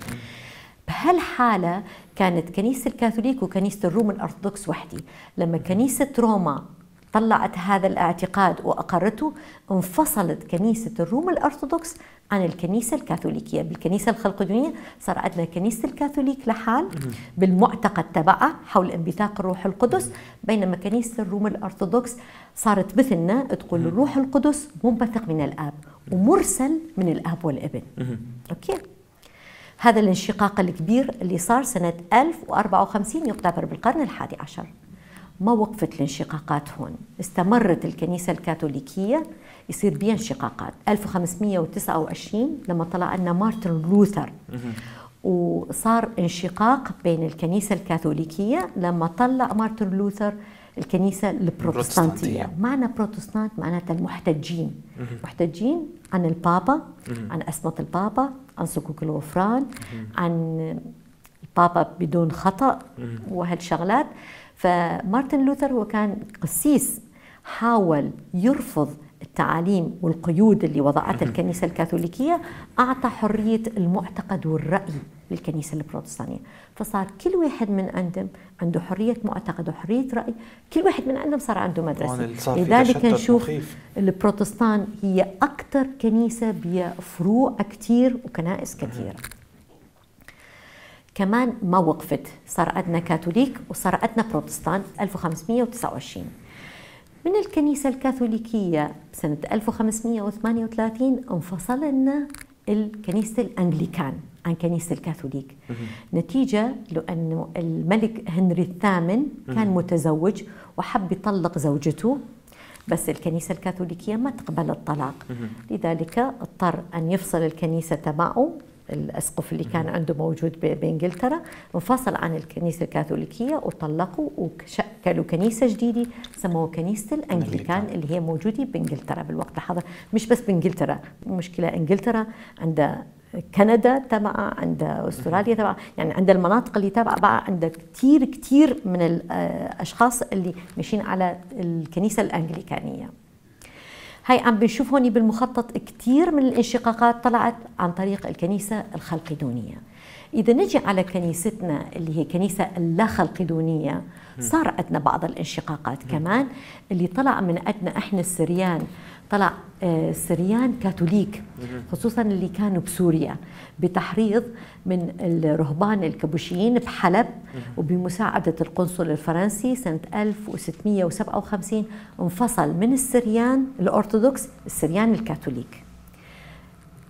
بهالحالة كانت كنيسة الكاثوليك وكنيسة الروم الأرثوذكس وحدي لما كنيسة روما طلعت هذا الاعتقاد وأقرته انفصلت كنيسة الروم الأرثوذكس عن الكنيسة الكاثوليكية بالكنيسة الخلقدونية صار عندنا كنيسة الكاثوليك لحال بالمعتقد تبعها حول انبثاق الروح القدس بينما كنيسة الروم الأرثوذكس صارت مثلنا تقول الروح القدس منبثق من الآب ومرسل من الآب والابن أوكي هذا الانشقاق الكبير اللي صار سنة 1054 يعتبر بالقرن الحادي عشر ما وقفت الانشقاقات هون استمرت الكنيسة الكاثوليكية يصير بها انشقاقات 1529 لما طلع لنا مارتن لوثر وصار انشقاق بين الكنيسة الكاثوليكية لما طلع مارتن لوثر الكنيسة البروتستانتية معنى بروتستانت معناتها المحتجين محتجين عن البابا عن أسمة البابا عن صكوك الغفران عن بابا بدون خطا وهالشغلات فمارتن لوثر هو كان قسيس حاول يرفض التعاليم والقيود اللي وضعتها الكنيسة الكاثوليكية أعطى حرية المعتقد والرأي للكنيسة البروتستانية فصار كل واحد من عندهم عنده حرية معتقد وحرية رأي كل واحد من عندهم صار عنده مدرسة لذلك نشوف البروتستان هي أكثر كنيسة بفروع كثير وكنائس كثيرة كمان ما وقفت صار عندنا كاثوليك وصار عندنا بروتستان 1529 من الكنيسة الكاثوليكية سنة 1538 انفصل لنا الكنيسة الأنجليكان عن كنيسة الكاثوليك نتيجة لأنه الملك هنري الثامن كان متزوج وحب يطلق زوجته بس الكنيسة الكاثوليكية ما تقبل الطلاق لذلك اضطر أن يفصل الكنيسة تبعه الاسقف اللي كان عنده موجود بانجلترا انفصل عن الكنيسه الكاثوليكيه وطلقوا وشكلوا كنيسه جديده سموها كنيسه الانجليكان اللي هي موجوده بانجلترا بالوقت الحاضر مش بس بانجلترا المشكله انجلترا عندها كندا تبعها عند استراليا تبعها يعني عند المناطق اللي تبع بقى عند كثير كثير من آه، الاشخاص اللي ماشيين على الكنيسه الانجليكانيه هاي عم بنشوف هون بالمخطط كثير من الانشقاقات طلعت عن طريق الكنيسة الخلقدونية إذا نجي على كنيستنا اللي هي كنيسة اللا خلقدونية صار عندنا بعض الانشقاقات كمان اللي طلع من عندنا احنا السريان طلع آه، سريان كاثوليك خصوصا اللي كانوا بسوريا بتحريض من الرهبان الكابوشيين بحلب وبمساعدة القنصل الفرنسي سنة 1657 انفصل من السريان الأرثوذكس السريان الكاثوليك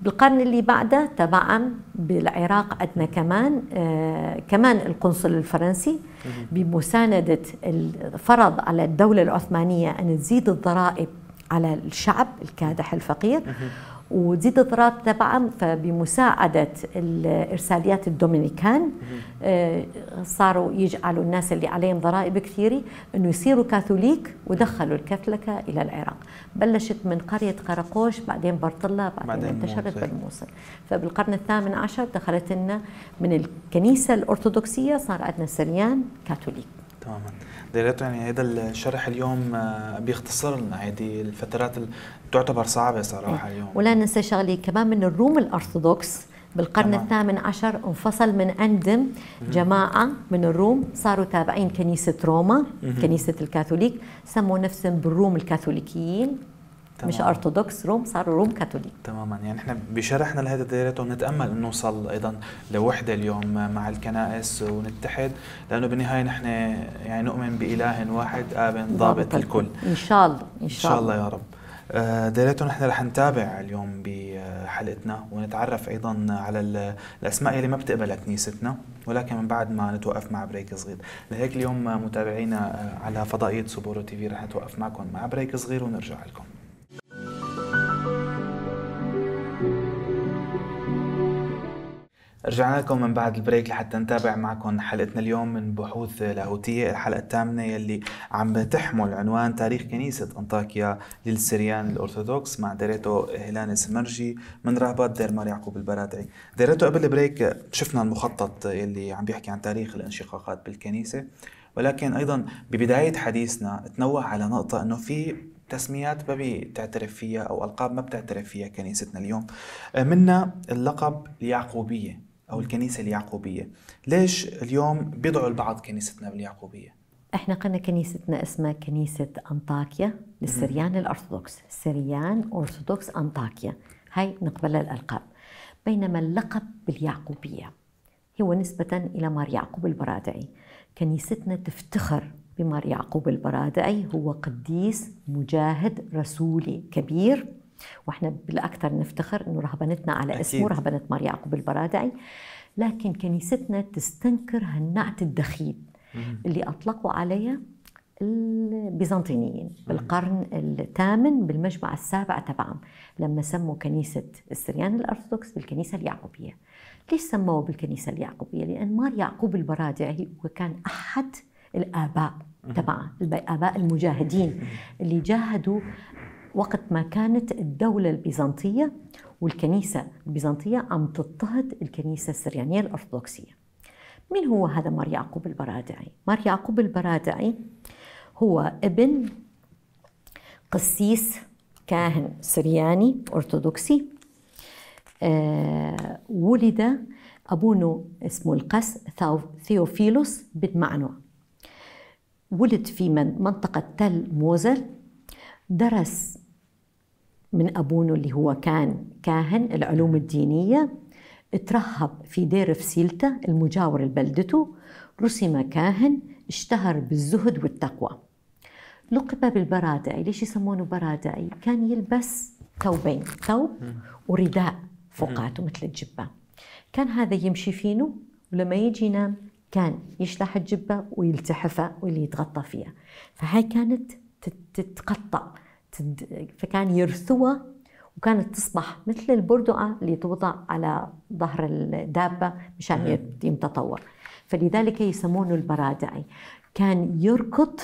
بالقرن اللي بعده تبعا بالعراق عندنا كمان آه كمان القنصل الفرنسي بمساندة فرض على الدولة العثمانية أن تزيد الضرائب على الشعب الكادح الفقير ودي الضراب طبعا فبمساعدة الإرساليات الدومينيكان آه، صاروا يجعلوا الناس اللي عليهم ضرائب كثيرة أنه يصيروا كاثوليك ودخلوا الكاثوليكة إلى العراق بلشت من قرية قرقوش بعدين برطلة بعدين, بعدين انتشرت بالموصل فبالقرن الثامن عشر دخلت لنا من الكنيسة الأرثوذكسية صار عندنا سريان كاثوليك تماما دلوقتي يعني هذا الشرح اليوم آه، بيختصر لنا هذه الفترات اللي تعتبر صعبه صراحه اليوم ولا ننسى شغله كمان من الروم الارثوذكس بالقرن تمام. الثامن عشر انفصل من أندم جماعة من الروم صاروا تابعين كنيسة روما مم. كنيسة الكاثوليك سموا نفسهم بالروم الكاثوليكيين تمام. مش ارثوذكس روم صاروا روم كاثوليك تماما يعني احنا بشرحنا لهذا الدائره ونتامل انه نوصل ايضا لوحده اليوم مع الكنائس ونتحد لانه بالنهايه نحن يعني نؤمن باله واحد اب ضابط الكل ان شاء الله ان شاء الله, إن شاء الله يا رب آه، دايرته نحن رح نتابع اليوم بحلقتنا ونتعرف ايضا على الاسماء اللي ما بتقبلها كنيستنا ولكن من بعد ما نتوقف مع بريك صغير لهيك اليوم متابعينا آه، على فضائيه سبورو تي في رح نتوقف معكم مع بريك صغير ونرجع لكم رجعنا لكم من بعد البريك لحتى نتابع معكم حلقتنا اليوم من بحوث لاهوتية الحلقة الثامنة يلي عم تحمل عنوان تاريخ كنيسة أنطاكيا للسريان الأرثوذكس مع ديريتو هيلان السمرجي من راهبات دير مار يعقوب البرادعي ديريتو قبل البريك شفنا المخطط يلي عم بيحكي عن تاريخ الانشقاقات بالكنيسة ولكن أيضا ببداية حديثنا تنوه على نقطة أنه في تسميات ما بتعترف فيها أو ألقاب ما بتعترف فيها كنيستنا اليوم منها اللقب اليعقوبية او الكنيسه اليعقوبيه ليش اليوم بيدعوا البعض كنيستنا باليعقوبيه احنا قلنا كنيستنا اسمها كنيسه انطاكيا للسريان الارثوذكس سريان ارثوذكس انطاكيا هاي نقبل الالقاب بينما اللقب باليعقوبيه هو نسبه الى مار يعقوب البرادعي كنيستنا تفتخر بمار يعقوب البرادعي هو قديس مجاهد رسولي كبير واحنا بالاكثر نفتخر انه رهبنتنا على أكيد. اسمه رهبنه مار يعقوب البرادعي لكن كنيستنا تستنكر هالنعت الدخيل اللي اطلقوا عليها البيزنطيين بالقرن الثامن بالمجمع السابع تبعهم لما سموا كنيسة السريان الأرثوذكس بالكنيسة اليعقوبية ليش سموه بالكنيسة اليعقوبية؟ لأن مار يعقوب البرادعي هو كان أحد الآباء تبع الآباء المجاهدين اللي جاهدوا وقت ما كانت الدولة البيزنطية والكنيسة البيزنطية عم تضطهد الكنيسة السريانية الأرثوذكسية من هو هذا مار يعقوب البرادعي؟ مار يعقوب البرادعي هو ابن قسيس كاهن سرياني أرثوذكسي آه ولد أبوه اسمه القس ثيوفيلوس بن ولد في من منطقة تل موزل درس من أبونه اللي هو كان كاهن العلوم الدينية ترهب في دير فسيلته المجاور لبلدته رسم كاهن اشتهر بالزهد والتقوى لقب بالبرادعي ليش يسمونه برادعي كان يلبس ثوبين ثوب ورداء فوقاته مثل الجبة كان هذا يمشي فينه ولما يجي ينام كان يشلح الجبة ويلتحفها واللي يتغطى فيها فهاي كانت تتقطع فكان يرثوها وكانت تصبح مثل البردقة اللي توضع على ظهر الدابة مشان يتطور فلذلك يسمونه البرادعي كان يركض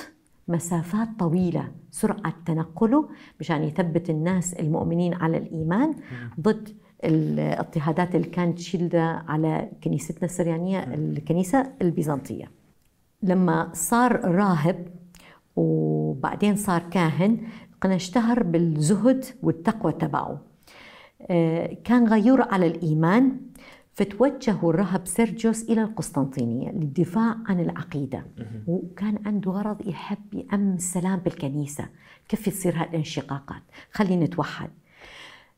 مسافات طويلة سرعة تنقله مشان يثبت الناس المؤمنين على الإيمان ضد الاضطهادات اللي كانت تشيلها على كنيستنا السريانية الكنيسة البيزنطية لما صار راهب وبعدين صار كاهن كان اشتهر بالزهد والتقوى تبعه آه، كان غيور على الإيمان فتوجه الرهب سيرجوس إلى القسطنطينية للدفاع عن العقيدة وكان عنده غرض يحب يأم السلام بالكنيسة كيف تصير هالانشقاقات خلينا نتوحد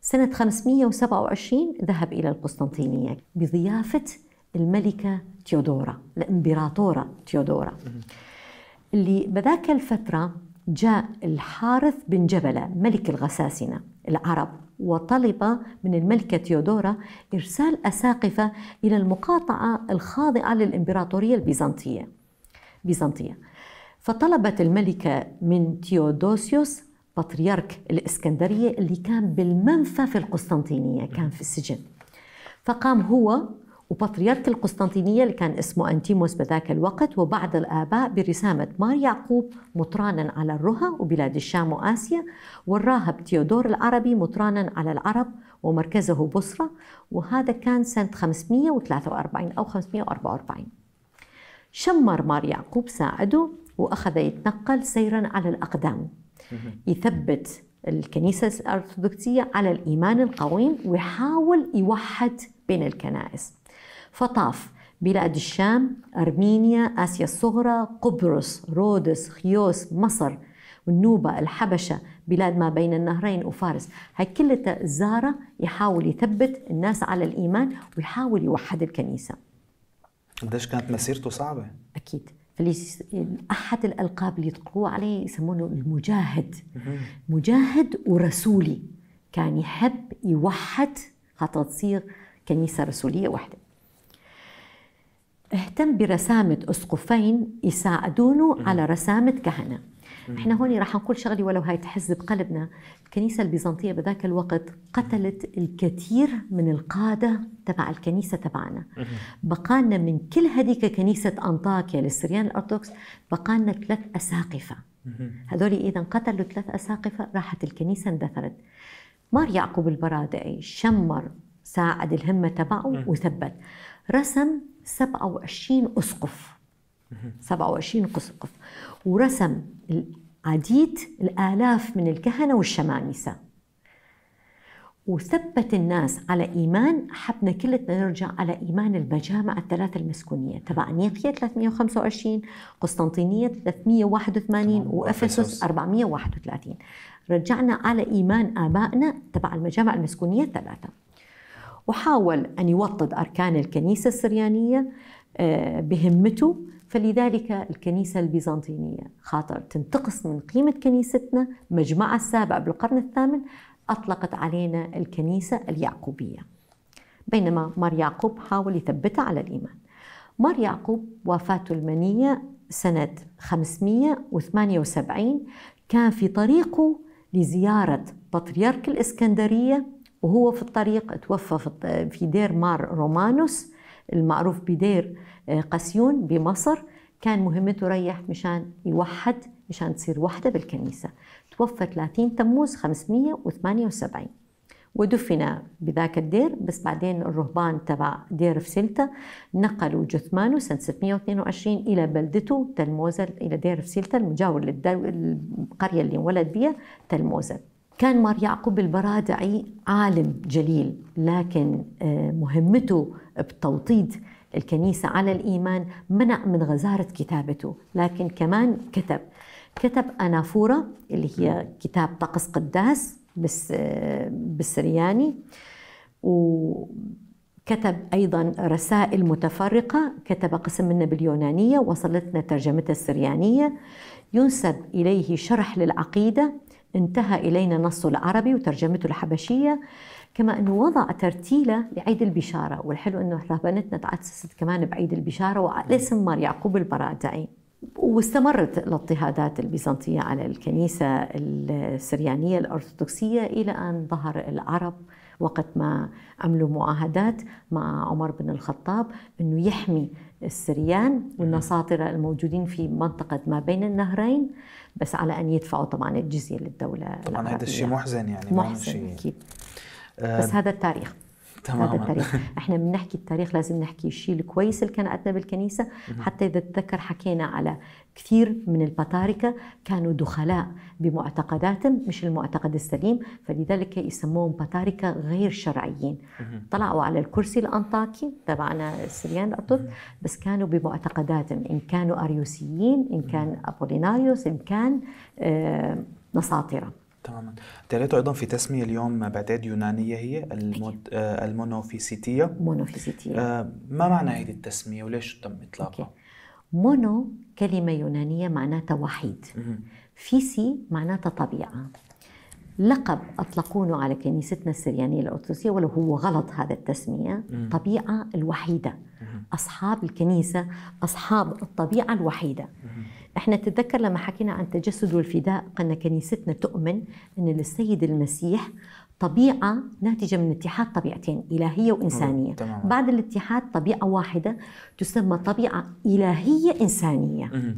سنة 527 ذهب إلى القسطنطينية بضيافة الملكة تيودورا الإمبراطورة تيودورا اللي بذاك الفترة جاء الحارث بن جبلة ملك الغساسنة العرب وطلب من الملكة تيودورا إرسال أساقفة إلى المقاطعة الخاضعة للإمبراطورية البيزنطية بيزنطية فطلبت الملكة من تيودوسيوس بطريرك الإسكندرية اللي كان بالمنفى في القسطنطينية كان في السجن فقام هو وبطريرك القسطنطينية اللي كان اسمه أنتيموس بذاك الوقت وبعض الآباء برسامة مار يعقوب مطرانا على الرها وبلاد الشام وآسيا والراهب تيودور العربي مطرانا على العرب ومركزه بصرة وهذا كان سنة 543 أو 544 شمر مار يعقوب ساعده وأخذ يتنقل سيرا على الأقدام يثبت الكنيسة الأرثوذكسية على الإيمان القويم ويحاول يوحد بين الكنائس فطاف بلاد الشام، أرمينيا، آسيا الصغرى، قبرص، رودس، خيوس، مصر، النوبة، الحبشة، بلاد ما بين النهرين وفارس هاي كلها زارة يحاول يثبت الناس على الإيمان ويحاول يوحد الكنيسة قديش كانت مسيرته صعبة؟ أكيد فاللي أحد الألقاب اللي يطلقوه عليه يسمونه المجاهد مجاهد ورسولي كان يحب يوحد حتى تصير كنيسة رسولية واحدة اهتم برسامة أسقفين يساعدونه على رسامة كهنة احنا هون رح نقول شغلي ولو هاي تحز بقلبنا الكنيسة البيزنطية بذاك الوقت قتلت الكثير من القادة تبع الكنيسة تبعنا بقالنا من كل هذيك كنيسة أنطاكيا للسريان الأرثوذكس بقالنا ثلاث أساقفة هذول إذا قتلوا ثلاث أساقفة راحت الكنيسة اندثرت مار يعقوب البرادعي شمر ساعد الهمة تبعه وثبت رسم 27 أسقف 27 أسقف ورسم العديد الآلاف من الكهنة والشمامسة وثبت الناس على إيمان حبنا كلتنا نرجع على إيمان المجامع الثلاثة المسكونية تبع أنيقية 325 قسطنطينية 381 وأفسس 431 رجعنا على إيمان آبائنا تبع المجامع المسكونية الثلاثة وحاول أن يوطد أركان الكنيسة السريانية آه، بهمته فلذلك الكنيسة البيزنطينية خاطر تنتقص من قيمة كنيستنا مجمعها السابع بالقرن الثامن أطلقت علينا الكنيسة اليعقوبية بينما مار يعقوب حاول يثبتها على الإيمان مار يعقوب وفاته المنية سنة 578 كان في طريقه لزيارة بطريرك الإسكندرية وهو في الطريق توفى في دير مار رومانوس المعروف بدير آه، قسيون بمصر كان مهمته ريح مشان يوحد مشان تصير وحدة بالكنيسة توفى 30 تموز 578 ودفن بذاك الدير بس بعدين الرهبان تبع دير سلتا نقلوا جثمانه سنة 622 إلى بلدته تلموزل إلى دير سلتا المجاور للقرية اللي انولد بها تلموزل كان مار يعقوب البرادعي عالم جليل لكن آه، مهمته بتوطيد الكنيسة على الإيمان منع من غزارة كتابته لكن كمان كتب كتب أنافورة اللي هي كتاب طقس قداس بس آه، بالسرياني وكتب أيضا رسائل متفرقة كتب قسم منها باليونانية وصلتنا ترجمتها السريانية ينسب إليه شرح للعقيدة انتهى إلينا نصه العربي وترجمته الحبشية كما أنه وضع ترتيلة لعيد البشارة والحلو أنه رهبانتنا تأسست كمان بعيد البشارة وعلى اسم مار يعقوب البرادعي واستمرت الاضطهادات البيزنطية على الكنيسة السريانية الأرثوذكسية إلى أن ظهر العرب وقت ما عملوا معاهدات مع عمر بن الخطاب أنه يحمي السريان والنصاطرة الموجودين في منطقة ما بين النهرين بس على ان يدفعوا طبعا الجزيه للدوله طبعا هذا الشيء محزن يعني محزن اكيد آه بس هذا التاريخ تماما هذا التاريخ احنا بنحكي التاريخ لازم نحكي الشيء الكويس اللي كان قدنا بالكنيسه حتى اذا تذكر حكينا على كثير من البطاركه كانوا دخلاء بمعتقداتهم مش المعتقد السليم فلذلك يسموهم بطاركه غير شرعيين طلعوا على الكرسي الانطاكي تبعنا السريان الأطف بس كانوا بمعتقداتهم ان كانوا اريوسيين ان كان ابوليناريوس ان كان آه، نساطره تماما تقريتوا ايضا في تسميه اليوم بعتاد يونانيه هي المود... آه المونوفيسيتيه مونوفيسيتيه آه ما معنى هذه التسميه وليش تم اطلاقها؟ مونو كلمه يونانيه معناتها وحيد فيسي معناتها طبيعه لقب أطلقونه على كنيستنا السريانية الأرثوذكسية ولو هو غلط هذا التسمية م. طبيعة الوحيدة م. أصحاب الكنيسة أصحاب الطبيعة الوحيدة م. احنا تتذكر لما حكينا عن التجسد والفداء قلنا كنيستنا تؤمن ان للسيد المسيح طبيعة ناتجة من اتحاد طبيعتين إلهية وإنسانية تمام. بعد الاتحاد طبيعة واحدة تسمى طبيعة إلهية إنسانية مم.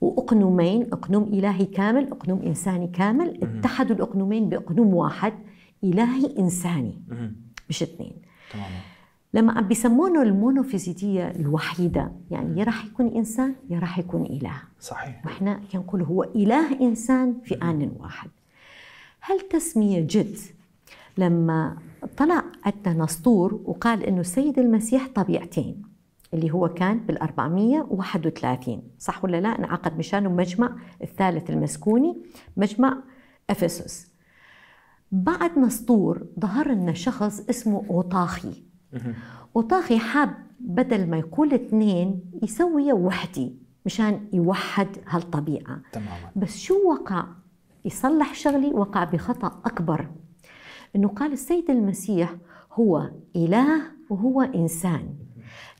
وأقنومين أقنوم إلهي كامل أقنوم إنساني كامل مم. اتحدوا الأقنومين بأقنوم واحد إلهي إنساني مم. مش اثنين تمام لما عم بيسمونه المونوفيزيتية الوحيدة يعني يا راح يكون إنسان يا راح يكون إله صحيح وإحنا كنقول هو إله إنسان في آن واحد هل تسمية جد لما طلع عندنا نسطور وقال انه السيد المسيح طبيعتين اللي هو كان بال 431 صح ولا لا انعقد مشانه مجمع الثالث المسكوني مجمع افسس بعد نسطور ظهر لنا شخص اسمه اوطاخي وطاغي حاب بدل ما يقول اثنين يسوي وحدي مشان يوحد هالطبيعة تماما بس شو وقع يصلح شغلي وقع بخطأ أكبر أنه قال السيد المسيح هو إله وهو إنسان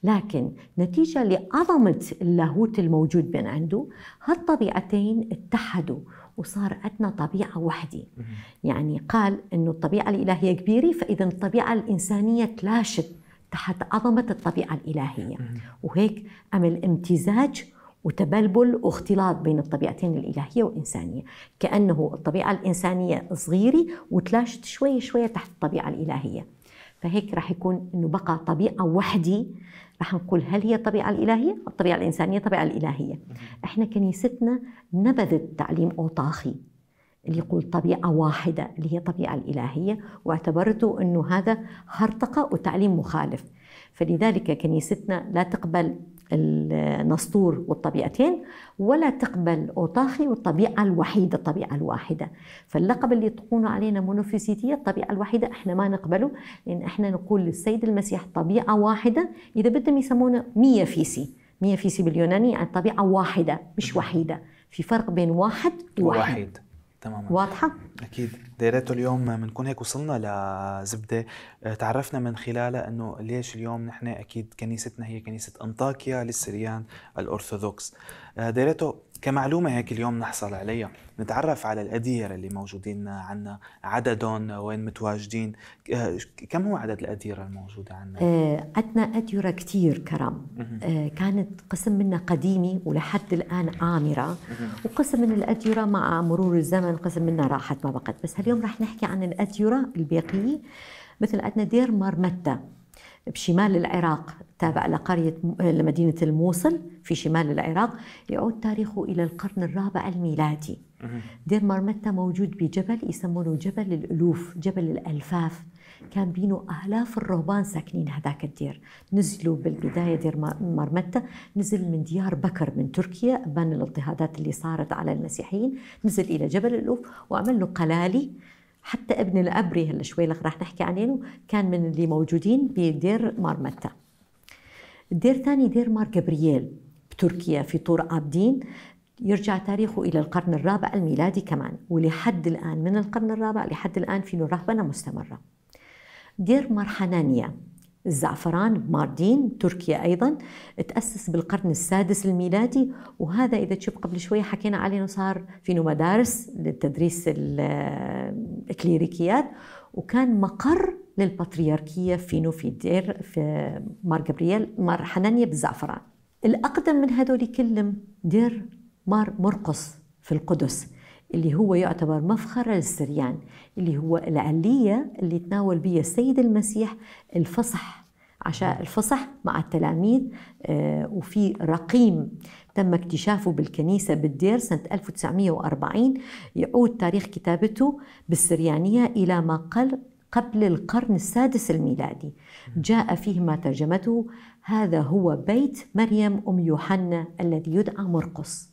لكن نتيجة لعظمة اللاهوت الموجود بين عنده هالطبيعتين اتحدوا وصار عندنا طبيعة وحدي يعني قال أنه الطبيعة الإلهية كبيرة فإذا الطبيعة الإنسانية تلاشت تحت عظمة الطبيعة الإلهية وهيك عمل امتزاج وتبلبل واختلاط بين الطبيعتين الإلهية والإنسانية كأنه الطبيعة الإنسانية صغيرة وتلاشت شوية شوية تحت الطبيعة الإلهية فهيك راح يكون أنه بقى طبيعة وحدي رح نقول هل هي الطبيعة الإلهية؟ الطبيعة الإنسانية الطبيعة الإلهية إحنا كنيستنا نبذت تعليم أوطاخي اللي يقول طبيعة واحدة اللي هي الطبيعة الإلهية واعتبرته أنه هذا هرطقة وتعليم مخالف فلذلك كنيستنا لا تقبل النسطور والطبيعتين ولا تقبل أوطاخي والطبيعة الوحيدة الطبيعة الواحدة فاللقب اللي تقولوا علينا مونوفيسيتية الطبيعة الوحيدة احنا ما نقبله لأن احنا نقول للسيد المسيح طبيعة واحدة إذا بدهم يسمونه مية فيسي مية فيسي باليوناني يعني طبيعة واحدة مش وحيدة في فرق بين واحد وواحد تماما واضحه اكيد دايرته اليوم بنكون هيك وصلنا لزبده آه، تعرفنا من خلالها انه ليش اليوم نحن اكيد كنيستنا هي كنيسه انطاكيا للسريان الارثوذكس دايرته كمعلومة هيك اليوم نحصل عليها نتعرف على الأديرة اللي موجودين عندنا عددهم وين متواجدين آه، كم هو عدد الأديرة الموجودة عندنا آه، عندنا أديرة كثير كرم آه، كانت قسم منها قديمة ولحد الآن عامرة وقسم من الأديرة مع مرور الزمن قسم منها راحت ما بقت بس اليوم رح نحكي عن الأديرة الباقية مثل عندنا دير مرمتة بشمال العراق تابع لقرية لمدينة الموصل في شمال العراق يعود تاريخه إلى القرن الرابع الميلادي دير مرمتة موجود بجبل يسمونه جبل الألوف جبل الألفاف كان بينه آلاف الرهبان ساكنين هذاك الدير نزلوا بالبداية دير مرمتة نزل من ديار بكر من تركيا بان الاضطهادات اللي صارت على المسيحيين نزل إلى جبل الألوف وعمل له قلالي حتى ابن الأبري هلا شوي راح نحكي عنه كان من اللي موجودين بدير مارمتا دير ثاني دير مار جبريل بتركيا في طور آبدين يرجع تاريخه إلى القرن الرابع الميلادي كمان ولحد الآن من القرن الرابع لحد الآن في رهبنة مستمرة دير مار حنانيا الزعفران بماردين تركيا أيضا تأسس بالقرن السادس الميلادي وهذا إذا تشوف قبل شوية حكينا عليه أنه صار في مدارس للتدريس الكليريكيات وكان مقر للبطريركية في دير في مار جابرييل مار حنانيا بالزعفران الأقدم من هذول كلهم دير مار مرقص في القدس اللي هو يعتبر مفخرة للسريان اللي هو العلية اللي تناول بها السيد المسيح الفصح عشاء الفصح مع التلاميذ آه، وفي رقيم تم اكتشافه بالكنيسة بالدير سنة 1940 يعود تاريخ كتابته بالسريانية إلى ما قل قبل القرن السادس الميلادي جاء فيه ما ترجمته هذا هو بيت مريم أم يوحنا الذي يدعى مرقس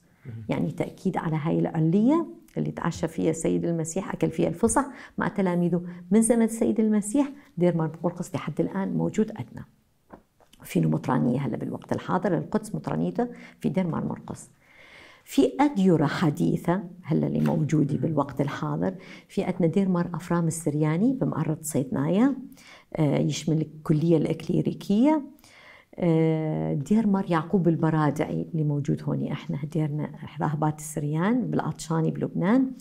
يعني تأكيد على هاي العلية اللي تعشى فيها السيد المسيح أكل فيها الفصح مع تلاميذه من زمن السيد المسيح دير مربوط القدس لحد الآن موجود عندنا في مطرانيه هلا بالوقت الحاضر القدس مطرانيته في دير مرقس في أديرة حديثة هلا اللي موجودة بالوقت الحاضر في عندنا مار أفرام السرياني بمعرض صيدنايا آه، يشمل الكلية الإكليريكية آه، دير مار يعقوب البرادعي اللي موجود هون احنا ديرنا راهبات السريان بالعطشاني بلبنان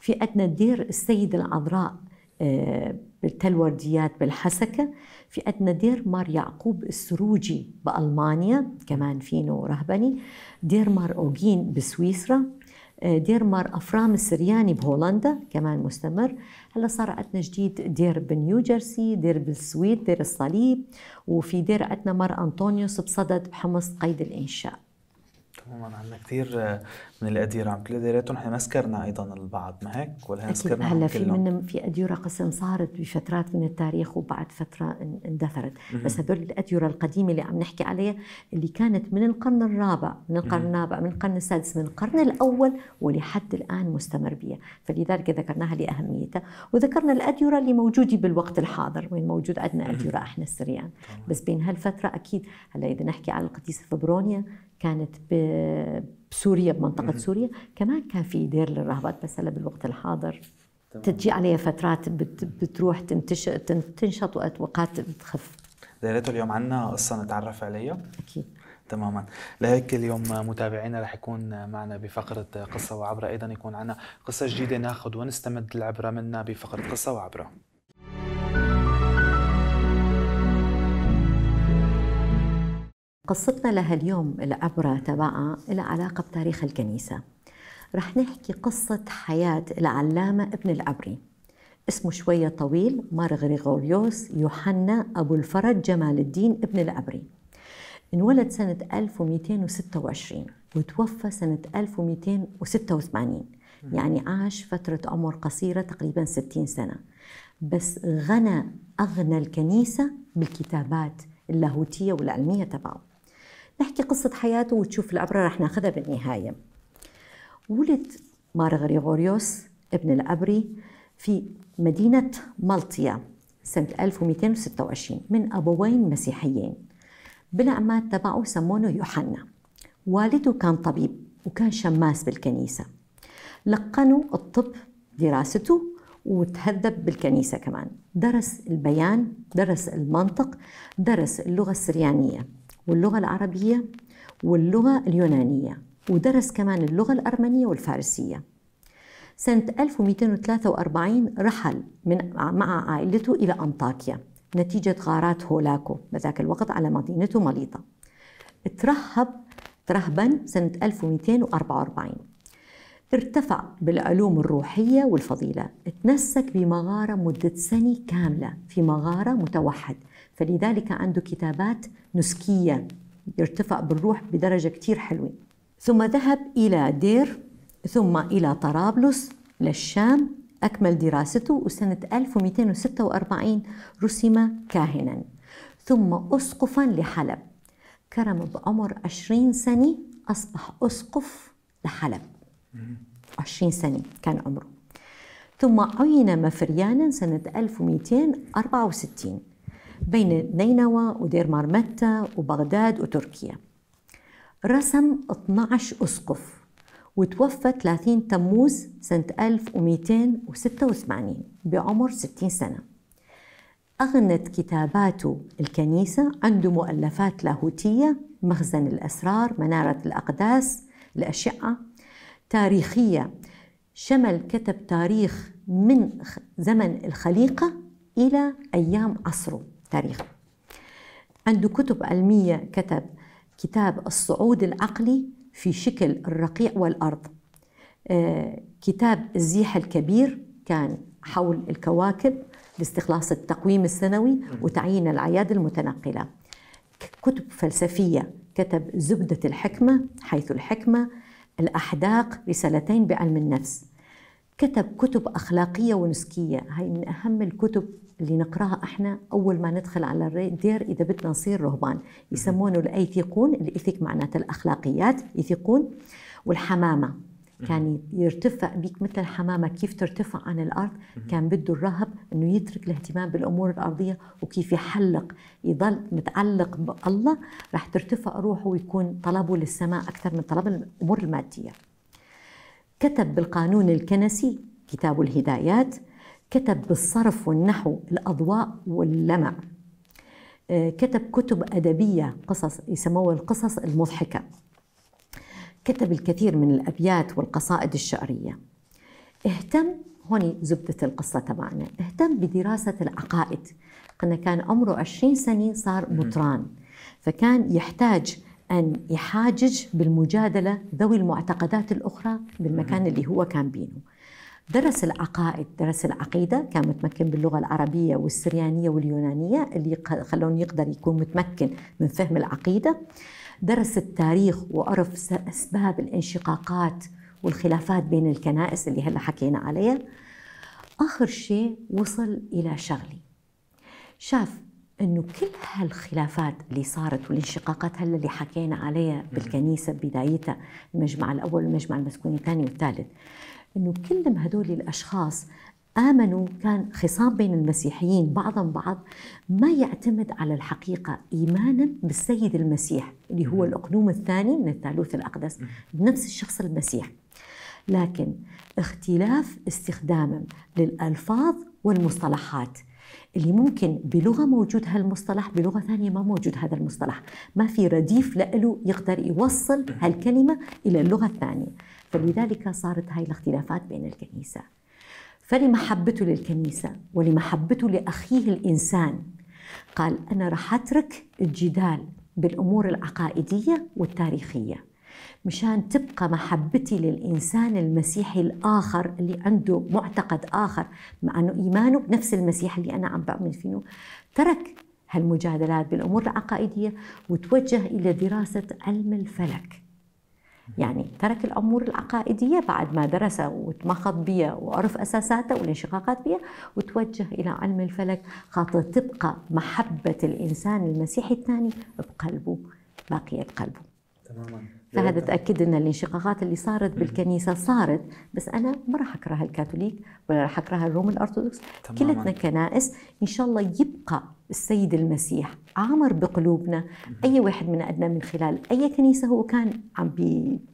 في عندنا دير السيد العذراء آه، بالتلورديات بالحسكة في عندنا دير مار يعقوب السروجي بألمانيا كمان فينو رهبني دير مار أوجين بسويسرا آه، دير مار أفرام السرياني بهولندا كمان مستمر هلا صار عندنا جديد دير بنيو جيرسي دير بالسويد دير الصليب وفي دير عندنا مار أنطونيوس بصدد بحمص قيد الإنشاء تماما عندنا كثير آه، من الاديره عم تقولي ريتهم احنا ما سكرنا ايضا البعض ما هيك ولا سكرنا هلا في منهم في اديره قسم صارت بفترات من التاريخ وبعد فتره اندثرت بس هدول الاديره القديمه اللي عم نحكي عليها اللي كانت من القرن الرابع من القرن الرابع من القرن السادس من القرن الاول ولحد الان مستمر بها فلذلك ذكرناها لاهميتها وذكرنا الاديره اللي موجوده بالوقت الحاضر وين موجود عندنا اديره احنا السريان بس بين هالفتره اكيد هلا اذا نحكي على القديسه فبرونيا كانت بسوريا بمنطقه سوريا كمان كان في دير للرهبات بس هلا بالوقت الحاضر تجي عليها فترات بت بتروح تنتشر تنشط وقت بتخف دايرته اليوم عنا قصه نتعرف عليها اكيد تماما لهيك اليوم متابعينا رح يكون معنا بفقرة قصة وعبرة أيضا يكون عنا قصة جديدة ناخذ ونستمد العبرة منها بفقرة قصة وعبرة قصتنا لهاليوم العبرة تبعها إلى علاقة بتاريخ الكنيسة رح نحكي قصة حياة العلامة ابن العبري اسمه شوية طويل مار غريغوريوس يوحنا أبو الفرج جمال الدين ابن العبري انولد سنة 1226 وتوفى سنة 1286 يعني عاش فترة عمر قصيرة تقريبا 60 سنة بس غنى أغنى الكنيسة بالكتابات اللاهوتية والعلمية تبعه نحكي قصة حياته وتشوف الأبرة رح ناخذها بالنهاية ولد مار غريغوريوس ابن الأبري في مدينة مالطيا سنة 1226 من أبوين مسيحيين بالعماد تبعه سمونه يوحنا والده كان طبيب وكان شماس بالكنيسة لقنوا الطب دراسته وتهذب بالكنيسة كمان درس البيان درس المنطق درس اللغة السريانية واللغة العربية واللغة اليونانية ودرس كمان اللغة الأرمنية والفارسية سنة 1243 رحل من مع عائلته إلى أنطاكيا نتيجة غارات هولاكو بذاك الوقت على مدينته مليطة ترهب ترهبا سنة 1244 ارتفع بالعلوم الروحية والفضيلة تنسك بمغارة مدة سنة كاملة في مغارة متوحد فلذلك عنده كتابات نسكيا يرتفع بالروح بدرجة كتير حلوة ثم ذهب إلى دير ثم إلى طرابلس للشام أكمل دراسته وسنة 1246 رسم كاهنا ثم أسقفا لحلب كرم بعمر 20 سنة أصبح أسقف لحلب 20 سنة كان عمره ثم عين مفريانا سنة 1264 بين نينوى ودير مرمتة وبغداد وتركيا رسم 12 أسقف وتوفى 30 تموز سنة 1286 بعمر 60 سنة أغنت كتاباته الكنيسة عنده مؤلفات لاهوتية مخزن الأسرار منارة الأقداس الأشعة تاريخية شمل كتب تاريخ من زمن الخليقة إلى أيام عصره تاريخ عنده كتب علمية كتب كتاب الصعود العقلي في شكل الرقيع والأرض آه، كتاب الزيح الكبير كان حول الكواكب لاستخلاص التقويم السنوي وتعيين الأعياد المتنقلة كتب فلسفية كتب زبدة الحكمة حيث الحكمة الأحداق رسالتين بعلم النفس كتب كتب أخلاقية ونسكية هاي من أهم الكتب اللي نقراها احنا اول ما ندخل على الدير اذا بدنا نصير رهبان يسمونه الايثيقون الايثيق معناته الاخلاقيات يثيقون والحمامه كان يرتفع بيك مثل الحمامة كيف ترتفع عن الأرض كان بده الرهب أنه يترك الاهتمام بالأمور الأرضية وكيف يحلق يضل متعلق بالله رح ترتفع روحه ويكون طلبه للسماء أكثر من طلب الأمور المادية كتب بالقانون الكنسي كتاب الهدايات كتب بالصرف والنحو الأضواء واللمع آه، كتب كتب أدبية قصص يسموها القصص المضحكة كتب الكثير من الأبيات والقصائد الشعرية اهتم هون زبدة القصة تبعنا اهتم بدراسة العقائد قلنا كان عمره 20 سنة صار مطران فكان يحتاج أن يحاجج بالمجادلة ذوي المعتقدات الأخرى بالمكان اللي هو كان بينه درس العقائد درس العقيدة كان متمكن باللغة العربية والسريانية واليونانية اللي خلون يقدر يكون متمكن من فهم العقيدة درس التاريخ وعرف أسباب الانشقاقات والخلافات بين الكنائس اللي هلا حكينا عليها آخر شيء وصل إلى شغلي شاف انه كل هالخلافات اللي صارت والانشقاقات هلا اللي حكينا عليها بالكنيسه بدايتها المجمع الاول والمجمع المسكوني الثاني والثالث انه كل هدول الاشخاص آمنوا كان خصام بين المسيحيين بعضهم بعض ما يعتمد على الحقيقة إيمانا بالسيد المسيح اللي هو الأقنوم الثاني من الثالوث الأقدس نفس الشخص المسيح لكن اختلاف استخدامهم للألفاظ والمصطلحات اللي ممكن بلغه موجود هالمصطلح بلغه ثانيه ما موجود هذا المصطلح ما في رديف له يقدر يوصل هالكلمه الى اللغه الثانيه فلذلك صارت هاي الاختلافات بين الكنيسة فلمحبته للكنيسة ولمحبته لأخيه الإنسان قال أنا رح أترك الجدال بالأمور العقائدية والتاريخية مشان تبقى محبتي للإنسان المسيحي الآخر اللي عنده معتقد آخر مع أنه إيمانه بنفس المسيح اللي أنا عم بأمن فيه ترك هالمجادلات بالأمور العقائدية وتوجه إلى دراسة علم الفلك يعني ترك الأمور العقائدية بعد ما درس وتمخض بها وعرف أساساتها والانشقاقات بها وتوجه إلى علم الفلك خاطر تبقى محبة الإنسان المسيحي الثاني بقلبه باقية بقلبه تماما فهذا تاكد ان الانشقاقات اللي صارت بالكنيسه صارت بس انا ما راح اكره الكاثوليك ولا راح اكره الروم الارثوذكس كلتنا كنائس ان شاء الله يبقى السيد المسيح عامر بقلوبنا اي واحد من ادنى من خلال اي كنيسه هو كان عم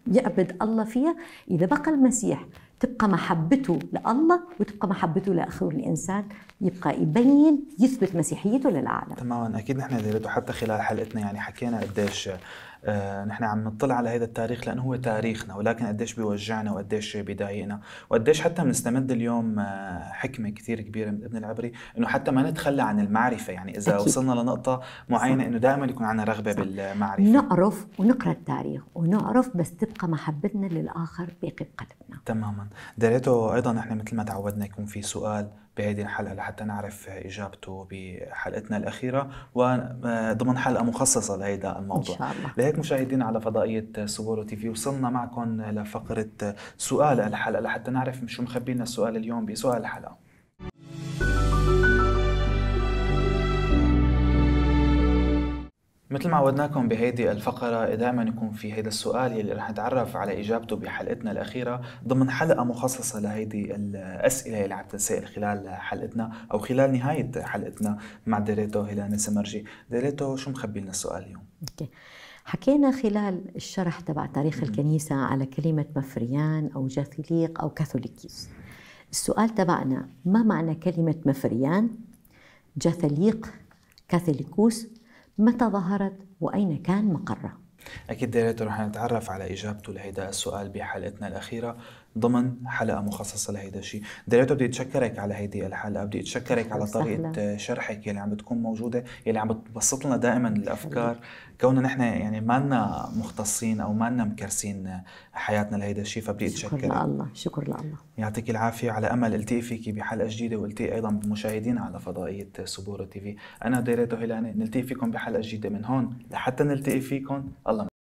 بيعبد الله فيها اذا بقى المسيح تبقى محبته لله وتبقى محبته لاخر الانسان يبقى يبين يثبت مسيحيته للعالم تماما اكيد نحن حتى خلال حلقتنا يعني حكينا قديش آه، نحن عم نطلع على هذا التاريخ لانه هو تاريخنا ولكن قديش بيوجعنا وقديش بيضايقنا وقديش حتى بنستمد اليوم آه، حكمه كثير كبيره من ابن العبري انه حتى ما نتخلى عن المعرفه يعني اذا أكيد. وصلنا لنقطه معينه انه دائما يكون عندنا رغبه صح. بالمعرفه نعرف ونقرا التاريخ ونعرف بس تبقى محبتنا للاخر باقي بقلبنا تماما دريتو ايضا نحن مثل ما تعودنا يكون في سؤال بهذه الحلقة لحتى نعرف إجابته بحلقتنا الأخيرة وضمن آه، حلقة مخصصة لهذا الموضوع إن شاء الله. لهيك مشاهدينا على فضائية سبورو تي في وصلنا معكم لفقرة سؤال الحلقة لحتى نعرف شو مخبينا السؤال اليوم بسؤال الحلقة مثل ما عودناكم بهيدي الفقرة دائما يكون في هيدا السؤال يلي رح نتعرف على إجابته بحلقتنا الأخيرة ضمن حلقة مخصصة لهيدي الأسئلة يلي عم تنسأل خلال حلقتنا أو خلال نهاية حلقتنا مع ديريتو هيلانا سمرجي ديريتو شو مخبي لنا السؤال اليوم؟ اوكي حكينا خلال الشرح تبع تاريخ الكنيسة على كلمة مفريان أو جاثليق أو كاثوليكيس السؤال تبعنا ما معنى كلمة مفريان جاثليق كاثوليكوس متى ظهرت وأين كان مقرها؟ أكيد دكتور رح نتعرف على إجابته لهيدا السؤال بحلقتنا الأخيرة ضمن حلقه مخصصه لهيدا الشيء دلوقتي بدي اتشكرك على هيدي الحلقه بدي اتشكرك على طريقه شرحك يلي عم بتكون موجوده يلي عم بتبسط لنا دائما الافكار كوننا نحن يعني ما لنا مختصين او ما لنا مكرسين حياتنا لهيدا الشيء فبدي اتشكرك شكر لله شكر لله يعطيك العافيه على امل التقي فيكي بحلقه جديده والتقي ايضا بمشاهدينا على فضائيه سبوره تي في انا ديريتو هيلاني نلتقي فيكم بحلقه جديده من هون لحتى نلتقي فيكم الله